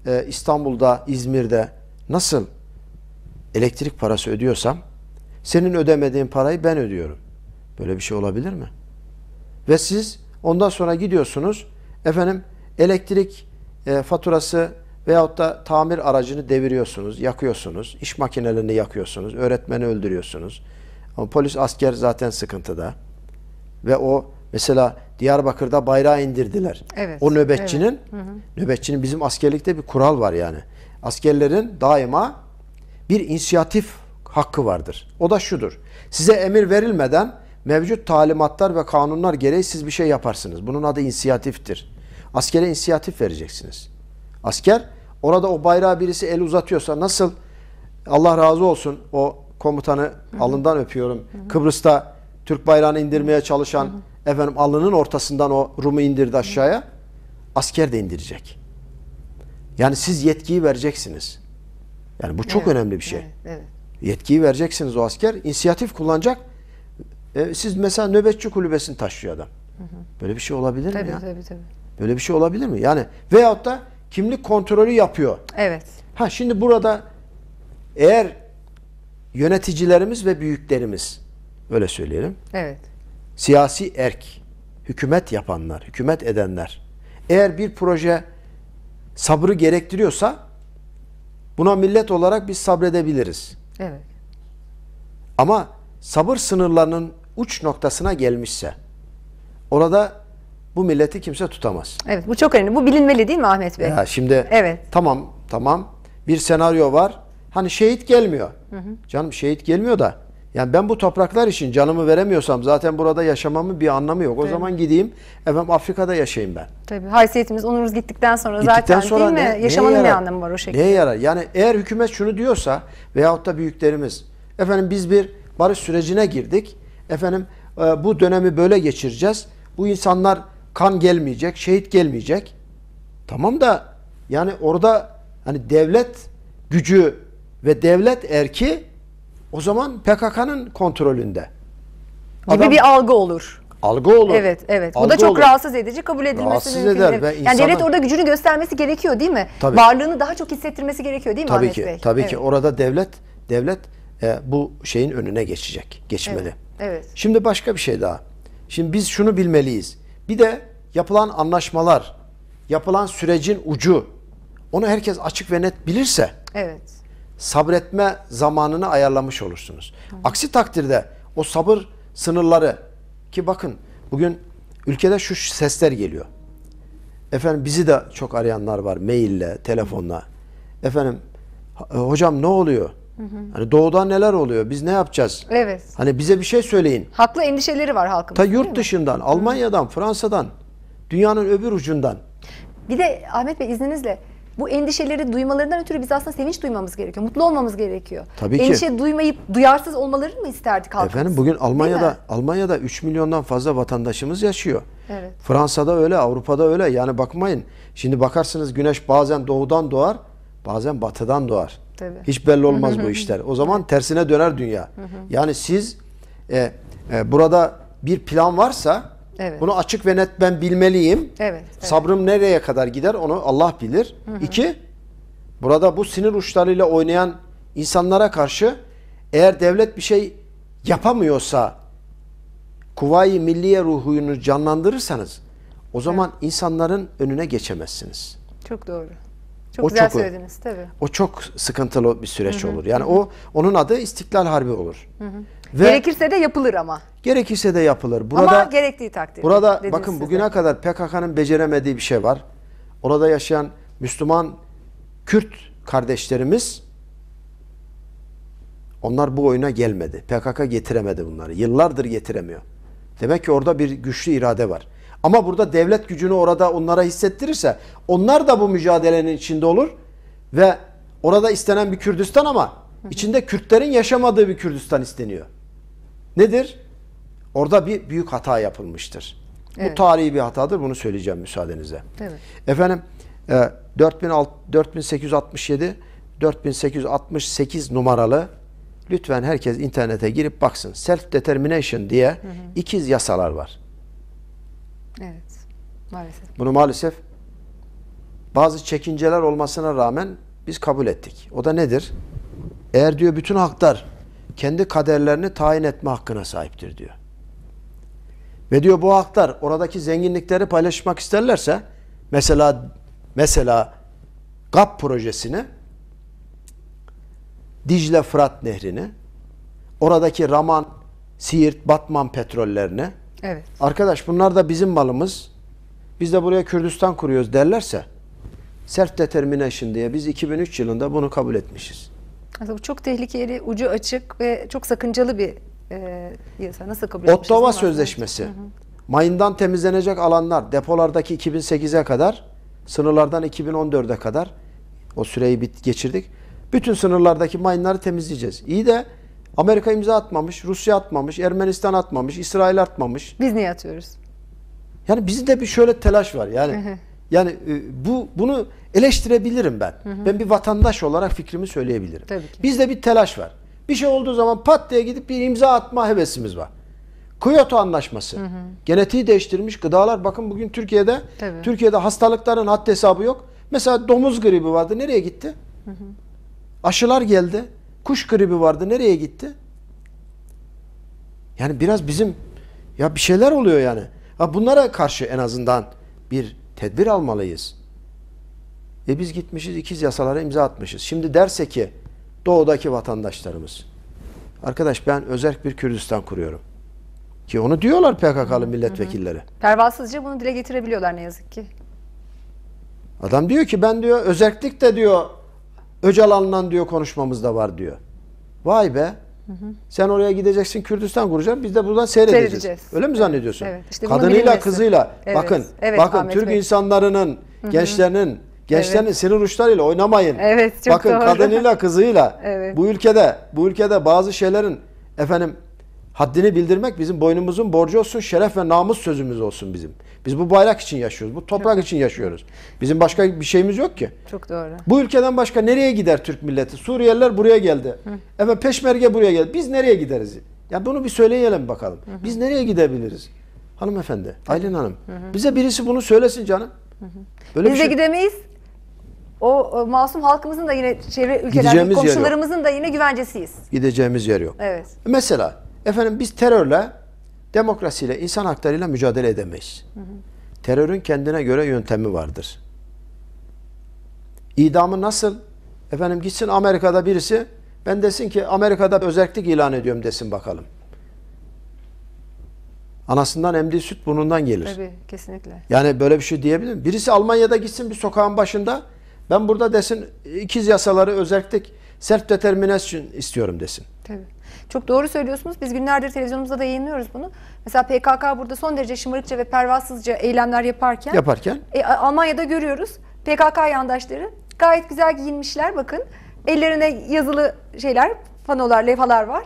Speaker 2: e, İstanbul'da, İzmir'de nasıl elektrik parası ödüyorsam senin ödemediğin parayı ben ödüyorum. Böyle bir şey olabilir mi? Ve siz ondan sonra gidiyorsunuz efendim elektrik e, faturası veyahut da tamir aracını deviriyorsunuz, yakıyorsunuz, iş makinelerini yakıyorsunuz, öğretmeni öldürüyorsunuz. Ama polis asker zaten sıkıntıda. Ve o mesela Diyarbakır'da bayrağı indirdiler. Evet. O nöbetçinin, evet. Hı hı. nöbetçinin bizim askerlikte bir kural var yani. Askerlerin daima bir inisiyatif hakkı vardır. O da şudur. Size emir verilmeden mevcut talimatlar ve kanunlar gereği siz bir şey yaparsınız. Bunun adı inisiyatiftir. Askere inisiyatif vereceksiniz. Asker orada o bayrağı birisi el uzatıyorsa nasıl Allah razı olsun o komutanı hı hı. alından öpüyorum. Hı hı. Kıbrıs'ta Türk bayrağını indirmeye çalışan hı hı. efendim alının ortasından o Rum'u indirdi aşağıya. Asker de indirecek. Yani siz yetkiyi vereceksiniz. Yani bu çok evet, önemli bir şey. Evet, evet. Yetkiyi vereceksiniz o asker. inisiyatif kullanacak. E, siz mesela nöbetçi kulübesini taşıyor adam. Hı hı. Böyle bir şey olabilir tabii, mi Tabii Tabii tabii. Böyle bir şey olabilir mi? Yani veyahut da kimlik kontrolü yapıyor. Evet. Ha şimdi burada eğer yöneticilerimiz ve büyüklerimiz Öyle söyleyelim. Evet. Siyasi erk, hükümet yapanlar, hükümet edenler. Eğer bir proje sabrı gerektiriyorsa buna millet olarak biz sabredebiliriz. Evet. Ama sabır sınırlarının uç noktasına gelmişse orada bu milleti kimse tutamaz.
Speaker 1: Evet bu çok önemli. Bu bilinmeli değil mi Ahmet Bey? Ya
Speaker 2: şimdi evet. tamam tamam bir senaryo var. Hani şehit gelmiyor. Hı hı. Canım şehit gelmiyor da yani ben bu topraklar için canımı veremiyorsam zaten burada yaşamamın bir anlamı yok. O Tabii. zaman gideyim efendim Afrika'da yaşayayım ben.
Speaker 1: Tabii haysiyetimiz, onuruz gittikten sonra gittikten zaten sonra değil ne, mi? Yaşamanın bir anlamı var o şekilde. Neye yarar?
Speaker 2: Yani eğer hükümet şunu diyorsa veyahut da büyüklerimiz efendim biz bir barış sürecine girdik. Efendim e, bu dönemi böyle geçireceğiz. Bu insanlar kan gelmeyecek, şehit gelmeyecek. Tamam da yani orada hani devlet gücü ve devlet erki o zaman PKK'nın kontrolünde. Gibi Adam, bir algı olur. Algı olur. Evet, evet. Algı Bu da çok olur. rahatsız
Speaker 1: edici, kabul edilmesi rahatsız mümkün eder. değil. Ve devlet orada gücünü göstermesi gerekiyor değil mi? Tabii. Varlığını daha çok hissettirmesi gerekiyor değil mi tabii Ahmet ki, Bey? Tabii evet. ki.
Speaker 2: Orada devlet devlet e, bu şeyin önüne geçecek, geçmeli. Evet, evet. Şimdi başka bir şey daha. Şimdi biz şunu bilmeliyiz. Bir de yapılan anlaşmalar, yapılan sürecin ucu onu herkes açık ve net bilirse Evet sabretme zamanını ayarlamış olursunuz. Hı. Aksi takdirde o sabır sınırları ki bakın bugün ülkede şu sesler geliyor. Efendim bizi de çok arayanlar var maille, telefonla. Efendim hocam ne oluyor? Hı hı. Hani doğuda neler oluyor? Biz ne yapacağız? Evet. Hani bize bir şey söyleyin. Haklı endişeleri var halkımızın. Ta yurt dışından, Almanya'dan, hı. Fransa'dan, dünyanın öbür ucundan.
Speaker 1: Bir de Ahmet Bey izninizle bu endişeleri duymalarından ötürü biz aslında sevinç duymamız gerekiyor. Mutlu olmamız gerekiyor. Tabii Endişe ki. Endişe duymayıp duyarsız olmalarını mı isterdik halkımız? Efendim
Speaker 2: bugün Almanya'da Almanya'da 3 milyondan fazla vatandaşımız yaşıyor. Evet. Fransa'da öyle, Avrupa'da öyle. Yani bakmayın. Şimdi bakarsınız güneş bazen doğudan doğar, bazen batıdan doğar. Tabii. Hiç belli olmaz bu işler. O zaman tersine döner dünya. yani siz e, e, burada bir plan varsa Evet. Bunu açık ve net ben bilmeliyim. Evet, evet. Sabrım nereye kadar gider onu Allah bilir. Hı hı. İki, burada bu sinir uçlarıyla oynayan insanlara karşı eğer devlet bir şey yapamıyorsa kuvayı milliye ruhunu canlandırırsanız o zaman evet. insanların önüne geçemezsiniz.
Speaker 1: Çok doğru. Çok o güzel çok, söylediniz tabii.
Speaker 2: O çok sıkıntılı bir süreç hı hı. olur. Yani hı hı. o onun adı İstiklal Harbi olur. Hı hı. Ve gerekirse
Speaker 1: de yapılır ama.
Speaker 2: Gerekirse de yapılır. Burada, ama
Speaker 1: gerektiği takdirde. Burada bakın size.
Speaker 2: bugüne kadar PKK'nın beceremediği bir şey var. Orada yaşayan Müslüman Kürt kardeşlerimiz onlar bu oyuna gelmedi. PKK getiremedi bunları. Yıllardır getiremiyor. Demek ki orada bir güçlü irade var. Ama burada devlet gücünü orada onlara hissettirirse onlar da bu mücadelenin içinde olur ve orada istenen bir Kürdistan ama İçinde Kürtlerin yaşamadığı bir Kürdistan isteniyor. Nedir? Orada bir büyük hata yapılmıştır. Evet. Bu tarihi bir hatadır. Bunu söyleyeceğim müsaadenize. Evet. Efendim e, 4867 4868 numaralı lütfen herkes internete girip baksın. Self determination diye hı hı. ikiz yasalar var.
Speaker 1: Evet. Maalesef.
Speaker 2: Bunu maalesef bazı çekinceler olmasına rağmen biz kabul ettik. O da nedir? Eğer diyor bütün haklar kendi kaderlerini tayin etme hakkına sahiptir diyor. Ve diyor bu haklar oradaki zenginlikleri paylaşmak isterlerse mesela mesela GAP projesini Dicle Fırat Nehri'ni oradaki Raman, Siirt, Batman petrollerini evet. arkadaş bunlar da bizim malımız biz de buraya Kürdistan kuruyoruz derlerse self determination diye biz 2003 yılında bunu kabul etmişiz.
Speaker 1: Aslında bu çok tehlikeli, ucu açık ve çok sakıncalı bir e, yasa. Nasıl kabul etmişiz? Ottawa
Speaker 2: Sözleşmesi. Hı hı. Mayından temizlenecek alanlar depolardaki 2008'e kadar, sınırlardan 2014'e kadar o süreyi bit geçirdik. Bütün sınırlardaki mayınları temizleyeceğiz. İyi de Amerika imza atmamış, Rusya atmamış, Ermenistan atmamış, İsrail atmamış. Biz niye atıyoruz? Yani bizde bir şöyle telaş var. Yani yani e, bu bunu eleştirebilirim ben. Hı hı. Ben bir vatandaş olarak fikrimi söyleyebilirim. Tabii ki. Bizde bir telaş var. Bir şey olduğu zaman pat diye gidip bir imza atma hevesimiz var. Kyoto Anlaşması. Hı hı. Genetiği değiştirilmiş gıdalar. Bakın bugün Türkiye'de Tabii. Türkiye'de hastalıkların haddi hesabı yok. Mesela domuz gribi vardı. Nereye gitti? Hı hı. Aşılar geldi. Kuş gribi vardı. Nereye gitti? Yani biraz bizim ya bir şeyler oluyor yani. Ha bunlara karşı en azından bir Tedbir almalıyız. E biz gitmişiz ikiz yasalara imza atmışız. Şimdi derse ki doğudaki vatandaşlarımız. Arkadaş ben özerk bir Kürdistan kuruyorum. Ki onu diyorlar PKK'lı milletvekilleri. Hı hı.
Speaker 1: Pervasızca bunu dile getirebiliyorlar ne yazık ki.
Speaker 2: Adam diyor ki ben diyor özerklik de diyor Öcalan'la diyor konuşmamız da var diyor. Vay be sen oraya gideceksin Kürdistan kuracaksın. Biz de buradan seyredeceğiz. seyredeceğiz. Öyle mi zannediyorsun? Evet. İşte Kadınıyla kızıyla evet. bakın evet, bakın Ahmet Türk Bey. insanlarının hı hı. gençlerinin gençlerin evet. sinir uçlarıyla oynamayın. Evet, çok bakın doğru. kadınıyla kızıyla evet. bu ülkede bu ülkede bazı şeylerin efendim Haddini bildirmek bizim boynumuzun borcu olsun, şeref ve namus sözümüz olsun bizim. Biz bu bayrak için yaşıyoruz, bu toprak için yaşıyoruz. Bizim başka bir şeyimiz yok ki. Çok doğru. Bu ülkeden başka nereye gider Türk milleti? Suriyeliler buraya geldi. Hı. Efendim Peşmerge buraya geldi. Biz nereye gideriz? Ya yani bunu bir söyleyelim bakalım. Hı hı. Biz nereye gidebiliriz? Hanımefendi, Aylin Hanım. Hı hı. Bize birisi bunu söylesin canım. Hı hı. Böyle Biz şey... gidemeyiz.
Speaker 1: O, o masum halkımızın da yine çevre ülkelerdeki komşularımızın da yine güvencesiyiz.
Speaker 2: Gideceğimiz yer yok. Evet. Mesela Efendim biz terörle, demokrasiyle, insan haklarıyla mücadele edemeyiz. Hı hı. Terörün kendine göre yöntemi vardır. İdamı nasıl? Efendim gitsin Amerika'da birisi, ben desin ki Amerika'da özellik ilan ediyorum desin bakalım. Anasından emdiği süt burnundan gelir.
Speaker 1: Tabii kesinlikle.
Speaker 2: Yani böyle bir şey diyebilir Birisi Almanya'da gitsin bir sokağın başında ben burada desin ikiz yasaları özellik self determination istiyorum desin.
Speaker 1: Tabii. Çok doğru söylüyorsunuz. Biz günlerdir televizyonumuzda da yayınlıyoruz bunu. Mesela PKK burada son derece şımarıkça ve pervasızca eylemler yaparken yaparken e, Almanya'da görüyoruz. PKK yandaşları gayet güzel giyinmişler bakın. Ellerine yazılı şeyler, panolar, levhalar var.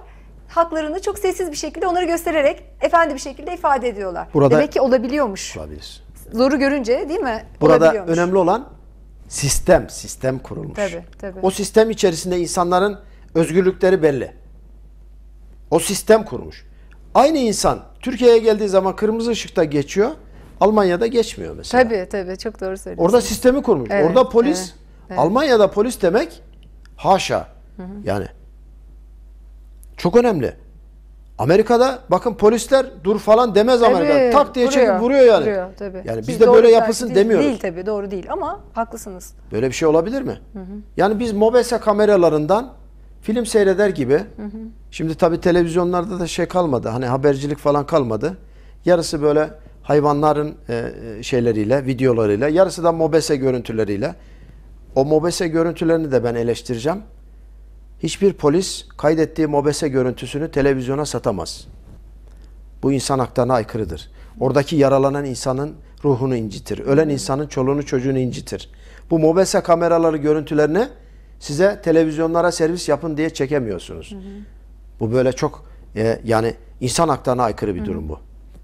Speaker 1: Haklarını çok sessiz bir şekilde onları göstererek efendi bir şekilde ifade ediyorlar. Burada, Demek ki
Speaker 2: olabiliyormuş. Olabilir.
Speaker 1: Zoru görünce değil mi? Burada önemli
Speaker 2: olan sistem, sistem kurulmuş. Tabii, tabii. O sistem içerisinde insanların özgürlükleri belli. O sistem kurmuş. Aynı insan Türkiye'ye geldiği zaman kırmızı ışıkta geçiyor, Almanya'da geçmiyor mesela.
Speaker 1: Tabii tabii çok doğru söylüyorsun. Orada
Speaker 2: sistemi kurmuş. Evet, Orada polis, evet, evet. Almanya'da polis demek haşa. Hı hı. Yani çok önemli. Amerika'da bakın polisler dur falan demez Amerika. tak diye vuruyor, çekip vuruyor yani. Vuruyor, tabii. Yani biz de böyle yapılsın değil, demiyoruz. Değil
Speaker 1: tabii doğru değil ama haklısınız.
Speaker 2: Böyle bir şey olabilir mi? Hı hı. Yani biz mobese kameralarından film seyreder gibi. Hı hı. Şimdi tabii televizyonlarda da şey kalmadı. Hani habercilik falan kalmadı. Yarısı böyle hayvanların e, e şeyleriyle, videolarıyla, yarısı da mobese görüntüleriyle. O mobese görüntülerini de ben eleştireceğim. Hiçbir polis kaydettiği mobese görüntüsünü televizyona satamaz. Bu insan haklarına aykırıdır. Oradaki yaralanan insanın ruhunu incitir. Ölen insanın çoluğunu çocuğunu incitir. Bu mobese kameraları görüntülerini size televizyonlara servis yapın diye çekemiyorsunuz. Hı hı. Bu böyle çok e, yani insan haklarına aykırı bir hı hı. durum bu.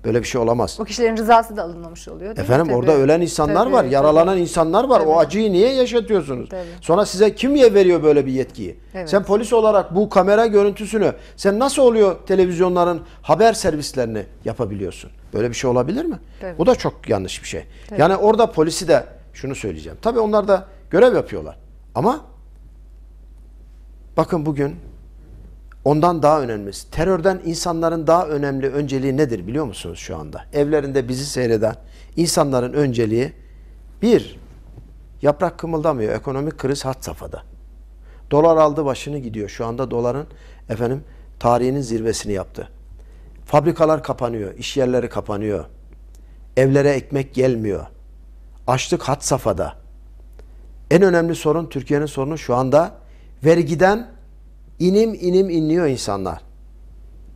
Speaker 2: Böyle bir şey olamaz. O
Speaker 1: kişilerin rızası da alınmamış oluyor değil Efendim mi? Tabii. orada ölen
Speaker 2: insanlar tabii, var, tabii. yaralanan insanlar var. Tabii. O acıyı niye yaşatıyorsunuz? Tabii. Sonra size kim veriyor böyle bir yetkiyi? Evet. Sen polis olarak bu kamera görüntüsünü sen nasıl oluyor televizyonların haber servislerini yapabiliyorsun? Böyle bir şey olabilir mi? Tabii. Bu da çok yanlış bir şey. Tabii. Yani orada polisi de şunu söyleyeceğim. Tabii onlar da görev yapıyorlar. Ama bakın bugün Ondan daha önemlisi. Terörden insanların daha önemli önceliği nedir biliyor musunuz şu anda? Evlerinde bizi seyreden insanların önceliği bir, yaprak kımıldamıyor. Ekonomik kriz hat safhada. Dolar aldı başını gidiyor. Şu anda doların efendim tarihinin zirvesini yaptı. Fabrikalar kapanıyor, iş yerleri kapanıyor. Evlere ekmek gelmiyor. Açlık hat safhada. En önemli sorun Türkiye'nin sorunu şu anda vergiden inim inim inliyor insanlar.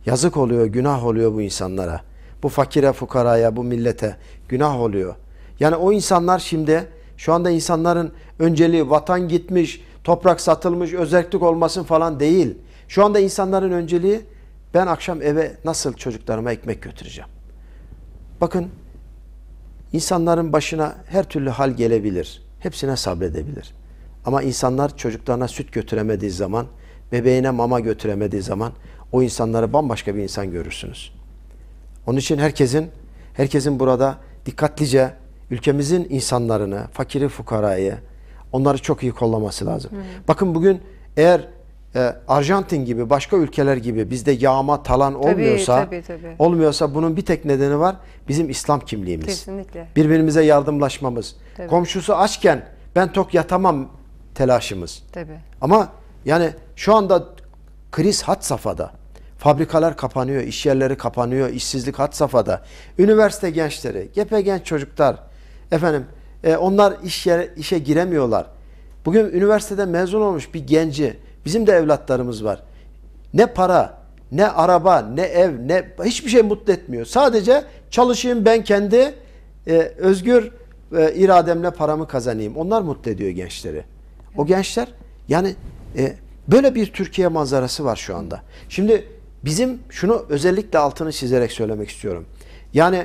Speaker 2: Yazık oluyor, günah oluyor bu insanlara. Bu fakire, fukaraya, bu millete günah oluyor. Yani o insanlar şimdi, şu anda insanların önceliği vatan gitmiş, toprak satılmış, özellik olmasın falan değil. Şu anda insanların önceliği ben akşam eve nasıl çocuklarıma ekmek götüreceğim? Bakın insanların başına her türlü hal gelebilir. Hepsine sabredebilir. Ama insanlar çocuklarına süt götüremediği zaman bebeğine mama götüremediği zaman o insanları bambaşka bir insan görürsünüz. Onun için herkesin herkesin burada dikkatlice ülkemizin insanlarını, fakiri fukarayı onları çok iyi kollaması lazım. Hı. Bakın bugün eğer e, Arjantin gibi başka ülkeler gibi bizde yağma talan tabii, olmuyorsa tabii, tabii. olmuyorsa bunun bir tek nedeni var. Bizim İslam kimliğimiz.
Speaker 3: Kesinlikle.
Speaker 2: Birbirimize yardımlaşmamız. Tabii. Komşusu açken ben tok yatamam telaşımız. Tabii. Ama yani şu anda kriz hat safhada. Fabrikalar kapanıyor, iş yerleri kapanıyor, işsizlik hat safhada. Üniversite gençleri, gepe genç çocuklar, efendim e, onlar iş yere, işe giremiyorlar. Bugün üniversiteden mezun olmuş bir genci, bizim de evlatlarımız var. Ne para, ne araba, ne ev, ne hiçbir şey mutlu etmiyor. Sadece çalışayım ben kendi e, özgür e, irademle paramı kazanayım. Onlar mutlu ediyor gençleri. O gençler yani e, Böyle bir Türkiye manzarası var şu anda. Şimdi bizim şunu özellikle altını çizerek söylemek istiyorum. Yani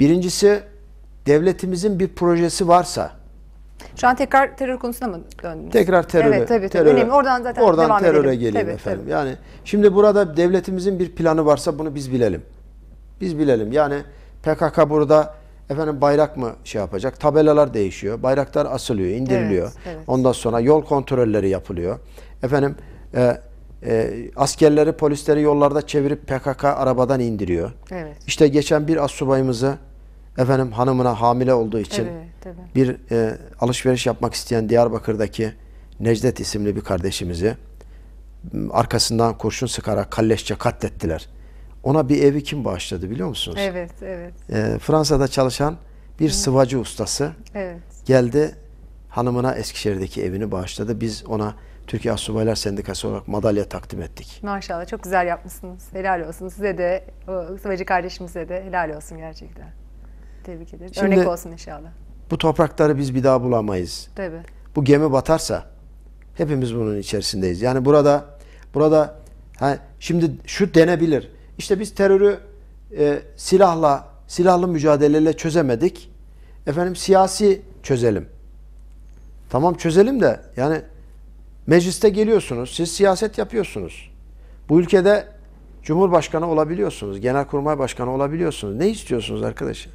Speaker 2: birincisi devletimizin bir projesi varsa
Speaker 1: şu an tekrar terör konusuna mı döndünüz? Tekrar terör, Evet tabii, tabii. önemli. Oradan zaten oradan devam teröre edelim. geleyim tabii,
Speaker 2: efendim. Tabii. Yani şimdi burada devletimizin bir planı varsa bunu biz bilelim. Biz bilelim. Yani PKK burada Efendim bayrak mı şey yapacak? Tabelalar değişiyor. Bayraklar asılıyor, indiriliyor. Evet, evet. Ondan sonra yol kontrolleri yapılıyor. Efendim e, e, askerleri, polisleri yollarda çevirip PKK arabadan indiriyor. Evet. İşte geçen bir astsubayımızı efendim hanımına hamile olduğu için evet, evet. bir e, alışveriş yapmak isteyen Diyarbakır'daki Necdet isimli bir kardeşimizi arkasından kurşun sıkarak kalleşçe katlettiler. Ona bir evi kim bağışladı biliyor musunuz? Evet, evet. E, Fransa'da çalışan bir Hı. sıvacı ustası evet. geldi hanımına Eskişehir'deki evini bağışladı. Biz ona Türkiye Asubaylar Sendikası olarak madalya takdim ettik.
Speaker 1: Maşallah çok güzel yapmışsınız. Helal olsun. Size de, sıvacı kardeşimize de helal olsun gerçekten. Tebrik ederim. Şimdi, Örnek olsun inşallah.
Speaker 2: Bu toprakları biz bir daha bulamayız. Tabii. Bu gemi batarsa hepimiz bunun içerisindeyiz. Yani burada burada ha, şimdi şu denebilir. İşte biz terörü e, silahla, silahlı mücadeleyle çözemedik. Efendim siyasi çözelim. Tamam çözelim de yani mecliste geliyorsunuz, siz siyaset yapıyorsunuz. Bu ülkede Cumhurbaşkanı olabiliyorsunuz, Genelkurmay Başkanı olabiliyorsunuz. Ne istiyorsunuz arkadaşlar?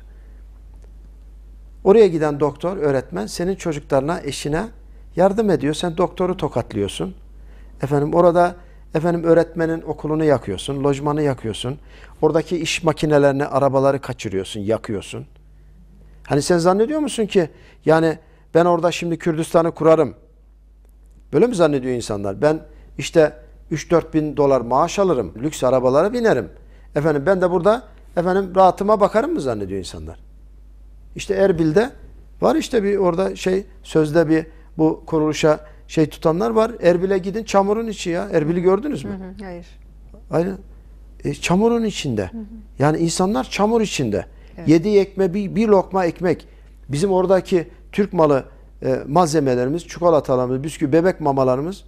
Speaker 2: Oraya giden doktor, öğretmen senin çocuklarına, eşine yardım ediyor. Sen doktoru tokatlıyorsun. Efendim orada Efendim öğretmenin okulunu yakıyorsun, lojmanı yakıyorsun. Oradaki iş makinelerini, arabaları kaçırıyorsun, yakıyorsun. Hani sen zannediyor musun ki yani ben orada şimdi Kürdistan'ı kurarım. Böyle mi zannediyor insanlar? Ben işte 3-4 bin dolar maaş alırım. Lüks arabalara binerim. Efendim ben de burada efendim rahatıma bakarım mı zannediyor insanlar? İşte Erbil'de var işte bir orada şey sözde bir bu kuruluşa şey tutanlar var. Erbil'e gidin çamurun içi ya. Erbil'i gördünüz mü? hayır. Aynen. E, çamurun içinde. Yani insanlar çamur içinde. Evet. Yediği ekme bir, bir lokma ekmek. Bizim oradaki Türk malı e, malzemelerimiz, çikolatalarımız, bisküvi, bebek mamalarımız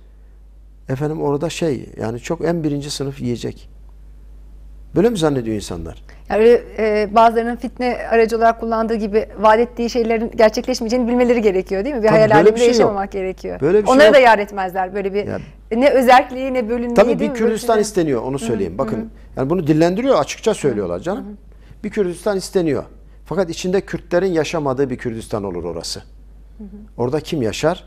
Speaker 2: efendim orada şey yani çok en birinci sınıf yiyecek. Böyle mi zannediyor insanlar?
Speaker 1: Yani e, bazılarının fitne aracı olarak kullandığı gibi vaat ettiği şeylerin gerçekleşmeyeceğini bilmeleri gerekiyor değil mi? Bir Tabii hayal böyle aleminde şey yaşamamak gerekiyor. Böyle bir şey Onlara şey da yok. yar etmezler böyle bir yani, ne özelliği ne bölünmeyi Tabii bir Kürdistan
Speaker 2: isteniyor onu söyleyeyim. Hı-hı. Bakın yani bunu dillendiriyor açıkça söylüyorlar canım. Hı-hı. Bir Kürdistan isteniyor. Fakat içinde Kürtlerin yaşamadığı bir Kürdistan olur orası. Hı-hı. Orada kim yaşar?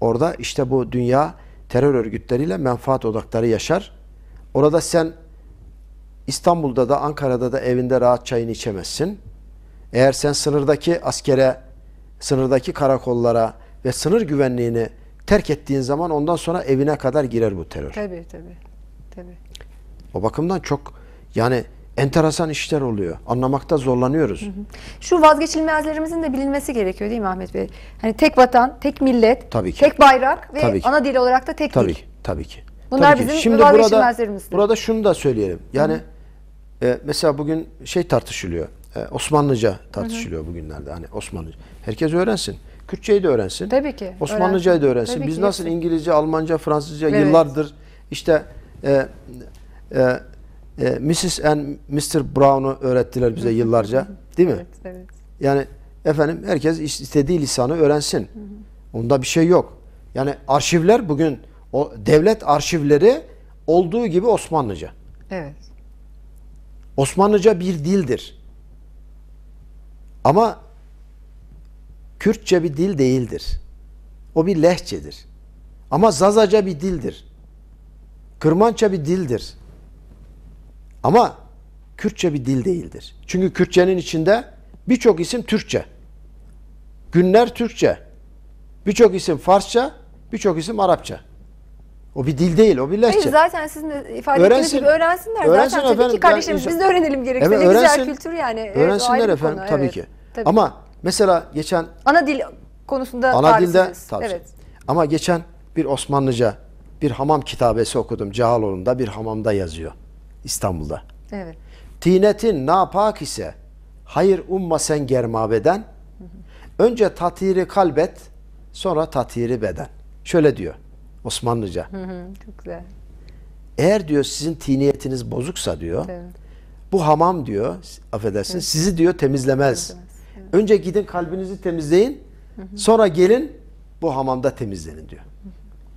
Speaker 2: Orada işte bu dünya terör örgütleriyle menfaat odakları yaşar. Orada sen İstanbul'da da Ankara'da da evinde rahat çayını içemezsin. Eğer sen sınırdaki askere, sınırdaki karakollara ve sınır güvenliğini terk ettiğin zaman ondan sonra evine kadar girer bu terör.
Speaker 1: Tabii tabii. tabii.
Speaker 2: O bakımdan çok yani enteresan işler oluyor. Anlamakta zorlanıyoruz. Hı hı.
Speaker 1: Şu vazgeçilmezlerimizin de bilinmesi gerekiyor değil mi Ahmet Bey? Hani tek vatan, tek millet, tabii ki. tek bayrak ve tabii ki. ana dil olarak da tek tabii dil.
Speaker 2: tabii ki. Bunlar tabii ki. bizim Şimdi burada, burada şunu da söyleyelim. Yani hı hı. E, mesela bugün şey tartışılıyor. E, Osmanlıca tartışılıyor hı hı. bugünlerde. Hani Osmanlıca. Herkes öğrensin. Kürtçeyi de öğrensin. Tabii ki. Osmanlıcayı da öğrensin. Tabii Biz ki. nasıl İngilizce, Almanca, Fransızca evet. yıllardır işte e, e, e, Mrs. and Mr. Brown'u öğrettiler bize yıllarca. Değil mi? Evet, evet. Yani efendim herkes istediği lisanı öğrensin. Hı hı. Onda bir şey yok. Yani arşivler bugün o devlet arşivleri olduğu gibi Osmanlıca. Evet. Osmanlıca bir dildir. Ama Kürtçe bir dil değildir. O bir lehçedir. Ama Zazaca bir dildir. Kırmança bir dildir. Ama Kürtçe bir dil değildir. Çünkü Kürtçenin içinde birçok isim Türkçe. Günler Türkçe. Birçok isim Farsça, birçok isim Arapça. O bir dil değil, o bir lehçe. Hayır,
Speaker 1: zaten sizin de ifade ettiğiniz gibi öğrensinler. Öğrensinler zaten efendim, tabii ki kardeşlerimiz yani, biz de öğrenelim gerekirse. Evet, ne öğrensin, güzel kültür yani. Evet, öğrensinler efendim konu, tabii evet, ki. Tabii. Ama
Speaker 2: mesela geçen...
Speaker 1: Ana dil konusunda Ana dilde tabii. Evet.
Speaker 2: Ama geçen bir Osmanlıca bir hamam kitabesi okudum. Cahaloğlu'nda bir hamamda yazıyor. İstanbul'da. Evet. Tinetin napak ise hayır umma sen germabeden. Önce tatiri kalbet sonra tatiri beden. Şöyle diyor. Osmanlıca.
Speaker 3: Hı hı, çok güzel.
Speaker 2: Eğer diyor sizin tiniyetiniz bozuksa diyor. Evet. Bu hamam diyor affedersin evet. sizi diyor temizlemez. temizlemez. Evet. Önce gidin kalbinizi temizleyin. Hı hı. Sonra gelin bu hamamda temizlenin diyor.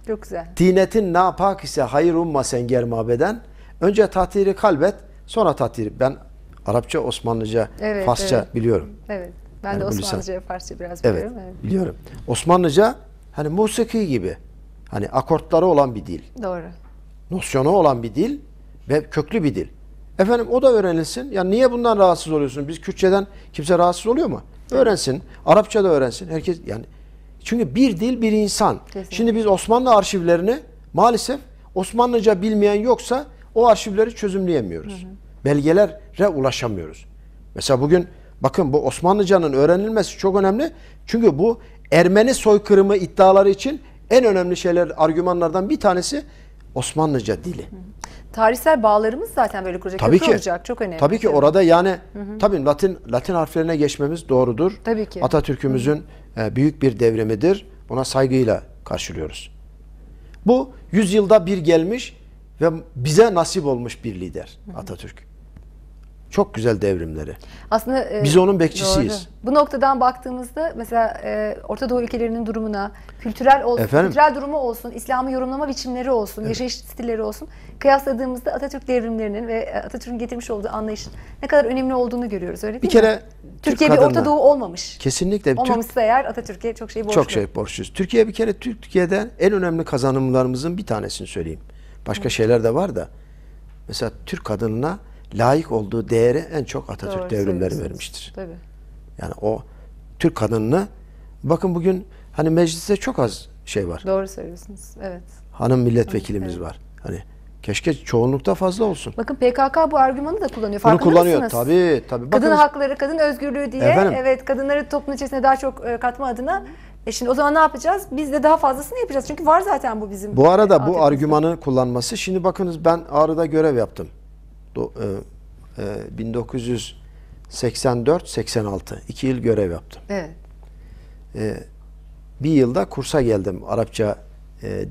Speaker 2: Çok güzel. ne napak ise hayır umma sen germabeden. Önce tatiri kalbet sonra tahtiri. Ben Arapça, Osmanlıca, evet, Farsça evet. biliyorum.
Speaker 1: Evet. Ben yani de Osmanlıca, Farsça biraz biliyorum. Evet, evet.
Speaker 2: biliyorum. Osmanlıca hani musiki gibi. Hani akortları olan bir dil. Doğru. Nosyonu olan bir dil ve köklü bir dil. Efendim o da öğrenilsin. Ya niye bundan rahatsız oluyorsun? Biz Kürtçeden kimse rahatsız oluyor mu? Öğrensin. Arapça da öğrensin. Herkes yani çünkü bir dil bir insan. Kesinlikle. Şimdi biz Osmanlı arşivlerini maalesef Osmanlıca bilmeyen yoksa o arşivleri çözümleyemiyoruz. Hı hı. Belgelere ulaşamıyoruz. Mesela bugün bakın bu Osmanlıcanın öğrenilmesi çok önemli. Çünkü bu Ermeni soykırımı iddiaları için en önemli şeyler argümanlardan bir tanesi Osmanlıca dili.
Speaker 1: Tarihsel bağlarımız zaten böyle kuracak, tabii ki, olacak. Çok önemli. Tabii ki orada
Speaker 2: yani hı hı. tabii Latin Latin harflerine geçmemiz doğrudur. Tabii ki. Atatürk'ümüzün e, büyük bir devrimidir. Buna saygıyla karşılıyoruz. Bu yüzyılda bir gelmiş ve bize nasip olmuş bir lider Atatürk. Çok güzel devrimleri.
Speaker 1: Aslında e, biz onun bekçisiyiz. Doğru. Bu noktadan baktığımızda mesela e, Orta Doğu ülkelerinin durumuna, kültürel ol, Efendim? kültürel durumu olsun, İslam'ı yorumlama biçimleri olsun, evet. yaşayış stilleri olsun kıyasladığımızda Atatürk devrimlerinin ve e, Atatürk'ün getirmiş olduğu anlayışın ne kadar önemli olduğunu görüyoruz öyle değil bir mi? kere Türkiye kadınla, bir Orta Doğu olmamış.
Speaker 2: Kesinlikle. Olmamışsa
Speaker 1: Türk, eğer Atatürk'e çok şey borçlu. Çok şey
Speaker 2: borçluyuz. Türkiye bir kere Türkiye'den en önemli kazanımlarımızın bir tanesini söyleyeyim. Başka Hı. şeyler de var da. Mesela Türk kadınına layık olduğu değere en çok Atatürk Doğru, devrimleri vermiştir. Tabii. Yani o Türk kadınına bakın bugün hani mecliste çok az şey var.
Speaker 1: Doğru söylüyorsunuz. Evet.
Speaker 2: Hanım milletvekilimiz evet. var. Hani keşke çoğunlukta fazla olsun.
Speaker 1: Bakın PKK bu argümanı da kullanıyor. Farkında Bunu kullanıyor mısınız? tabii tabii. Bakın, kadın hakları, kadın özgürlüğü diye efendim, evet kadınları toplum içerisine daha çok e, katma adına e şimdi o zaman ne yapacağız? Biz de daha fazlasını yapacağız. Çünkü var zaten bu bizim. Bu arada e, bu argümanı
Speaker 2: kullanması. Şimdi bakınız ben Ağrı'da görev yaptım. 1984-86 e, e, iki yıl görev yaptım. Evet. E, bir yılda kursa geldim. Arapça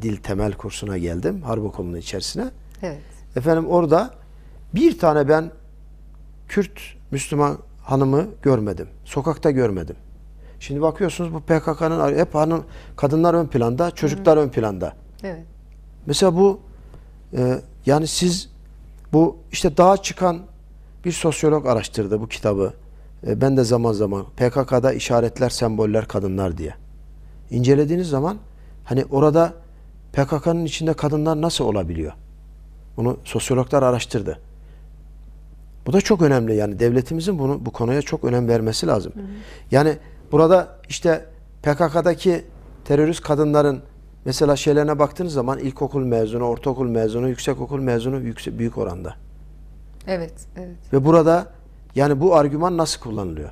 Speaker 2: dil temel kursuna geldim. Harp okulunun içerisine. Evet. Efendim orada bir tane ben Kürt Müslüman hanımı görmedim. Sokakta görmedim. Şimdi bakıyorsunuz bu PKK'nın hep hanım, kadınlar ön planda, çocuklar Hı. ön planda. Evet. Mesela bu e, yani siz bu işte daha çıkan bir sosyolog araştırdı bu kitabı. E, ben de zaman zaman PKK'da işaretler, semboller kadınlar diye. İncelediğiniz zaman hani orada PKK'nın içinde kadınlar nasıl olabiliyor? Bunu sosyologlar araştırdı. Bu da çok önemli yani devletimizin bunu bu konuya çok önem vermesi lazım. Hı hı. Yani burada işte PKK'daki terörist kadınların Mesela şeylerine baktığınız zaman ilkokul mezunu, ortaokul mezunu, yüksekokul mezunu yüksek, büyük oranda.
Speaker 1: Evet, evet.
Speaker 2: Ve burada yani bu argüman nasıl kullanılıyor?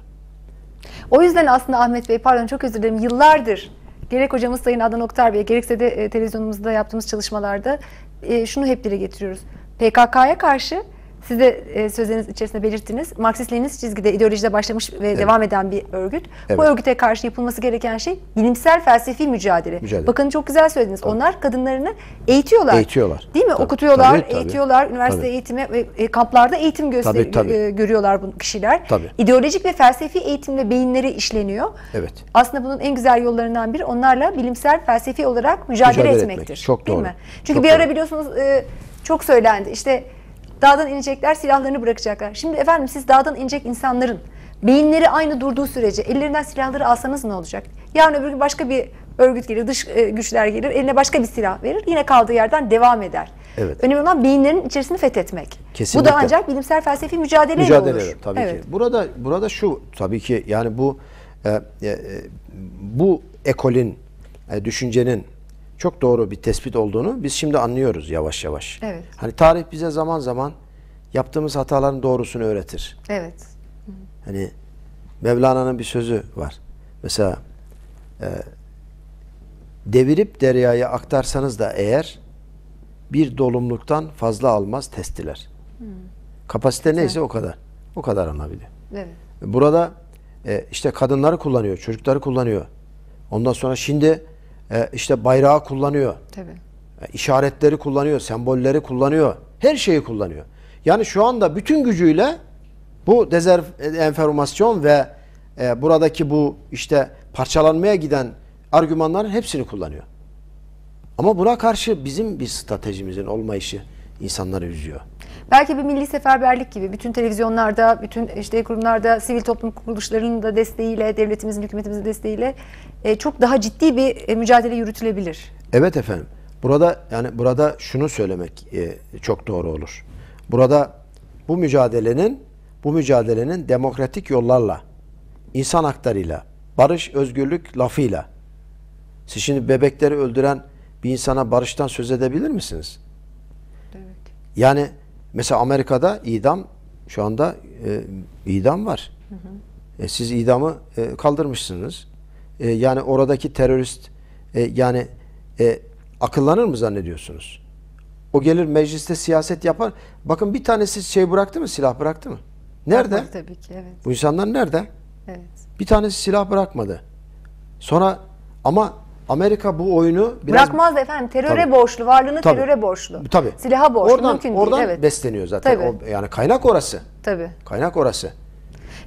Speaker 1: O yüzden aslında Ahmet Bey pardon çok özür dilerim yıllardır gerek hocamız Sayın Adnan Oktar Bey gerekse de e, televizyonumuzda yaptığımız çalışmalarda e, şunu hep dile getiriyoruz. PKK'ya karşı siz de e, sözleriniz içerisinde belirttiniz. Marksist-Leninist çizgide ideolojide başlamış ve evet. devam eden bir örgüt. Evet. Bu örgüte karşı yapılması gereken şey bilimsel felsefi mücadele. mücadele. Bakın çok güzel söylediniz. Tabii. Onlar kadınlarını eğitiyorlar.
Speaker 2: Eğitiyorlar. Değil
Speaker 1: mi? Tabii. Okutuyorlar, tabii, tabii. eğitiyorlar. Üniversite tabii. eğitimi ve e, kamplarda eğitim göster tabii, tabii. E, görüyorlar bu kişiler. Tabii. İdeolojik ve felsefi eğitimle beyinleri işleniyor. Evet. Aslında bunun en güzel yollarından biri onlarla bilimsel felsefi olarak mücadele, mücadele etmektir. Etmek. Çok doğru. Değil mi? Çünkü çok bir ara doğru. biliyorsunuz e, çok söylendi. İşte Dağdan inecekler, silahlarını bırakacaklar. Şimdi efendim siz dağdan inecek insanların beyinleri aynı durduğu sürece ellerinden silahları alsanız ne olacak? Yarın öbür gün başka bir örgüt gelir, dış e, güçler gelir, eline başka bir silah verir. Yine kaldığı yerden devam eder. Evet. Önemli olan beyinlerin içerisini fethetmek. Kesinlikle. Bu da ancak bilimsel felsefi mücadele olur. Mücadele tabii evet. ki.
Speaker 2: Burada burada şu tabii ki yani bu e, e, bu ekolin e, düşüncenin çok doğru bir tespit olduğunu biz şimdi anlıyoruz yavaş yavaş. Evet. Hani tarih bize zaman zaman yaptığımız hataların doğrusunu öğretir. Evet. Hani Mevlana'nın bir sözü var. Mesela e, devirip deryayı aktarsanız da eğer bir dolumluktan fazla almaz testiler. Hmm. Kapasite Güzel. neyse o kadar. O kadar alabiliyor. Evet. Burada e, işte kadınları kullanıyor, çocukları kullanıyor. Ondan sonra şimdi e, işte bayrağı kullanıyor. Tabii. E, işaretleri kullanıyor, sembolleri kullanıyor. Her şeyi kullanıyor. Yani şu anda bütün gücüyle bu dezenformasyon ve e, buradaki bu işte parçalanmaya giden argümanların hepsini kullanıyor. Ama buna karşı bizim bir stratejimizin olmayışı insanları üzüyor.
Speaker 1: Belki bir milli seferberlik gibi bütün televizyonlarda, bütün işte kurumlarda, sivil toplum kuruluşlarının da desteğiyle, devletimizin, hükümetimizin desteğiyle e, çok daha ciddi bir e, mücadele yürütülebilir.
Speaker 2: Evet efendim. Burada yani burada şunu söylemek e, çok doğru olur. Burada bu mücadelenin bu mücadelenin demokratik yollarla, insan haklarıyla, barış, özgürlük lafıyla. Siz şimdi bebekleri öldüren bir insana barıştan söz edebilir misiniz? Evet. Yani Mesela Amerika'da idam şu anda e, idam var.
Speaker 3: Hı hı.
Speaker 2: E, siz idamı e, kaldırmışsınız. E, yani oradaki terörist e, yani e, akıllanır mı zannediyorsunuz? O gelir mecliste siyaset yapar. Bakın bir tanesi şey bıraktı mı? Silah bıraktı mı? Nerede? Yapar
Speaker 1: tabii ki evet.
Speaker 2: Bu insanlar nerede? Evet. Bir tanesi silah bırakmadı. Sonra ama Amerika bu oyunu biraz... Bırakmaz
Speaker 1: efendim. Teröre tabii. borçlu. Varlığını tabii. teröre borçlu.
Speaker 2: Tabii. Silaha borçlu. Oradan, Mümkün oradan değil. Evet. besleniyor zaten. Tabii. O, yani kaynak orası. Tabii. Kaynak orası.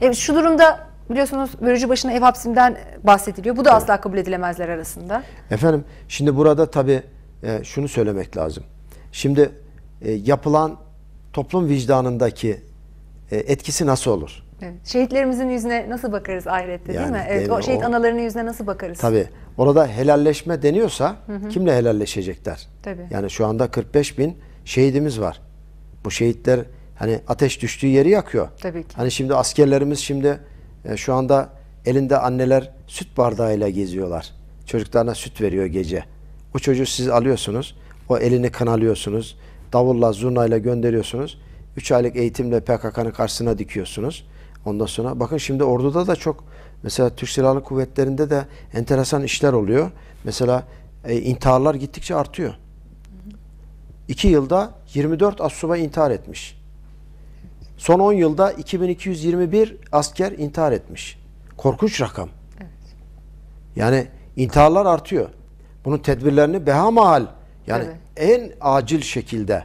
Speaker 1: Evet, şu durumda biliyorsunuz bölücü başına ev hapsinden bahsediliyor. Bu da evet. asla kabul edilemezler arasında.
Speaker 2: Efendim şimdi burada tabii e, şunu söylemek lazım. Şimdi e, yapılan toplum vicdanındaki e, etkisi nasıl olur?
Speaker 1: Evet. Şehitlerimizin yüzüne nasıl bakarız ahirette yani, değil mi? Evet, değil mi? O şehit analarının yüzüne nasıl bakarız? Tabii
Speaker 2: Orada helalleşme deniyorsa hı hı. kimle helalleşecekler? Tabii. Yani şu anda 45 bin şehidimiz var. Bu şehitler hani ateş düştüğü yeri yakıyor. Tabii ki. Hani şimdi askerlerimiz şimdi e, şu anda elinde anneler süt bardağıyla geziyorlar. Çocuklarına süt veriyor gece. O çocuğu siz alıyorsunuz. O elini kanalıyorsunuz. Davulla, zurnayla gönderiyorsunuz. 3 aylık eğitimle PKK'nın karşısına dikiyorsunuz. Ondan sonra bakın şimdi orduda da çok Mesela Türk Silahlı Kuvvetleri'nde de enteresan işler oluyor. Mesela e, intiharlar gittikçe artıyor. İki yılda 24 assubay intihar etmiş. Son 10 yılda 2221 asker intihar etmiş. Korkunç rakam. Yani intiharlar artıyor. Bunun tedbirlerini behamal. yani evet. en acil şekilde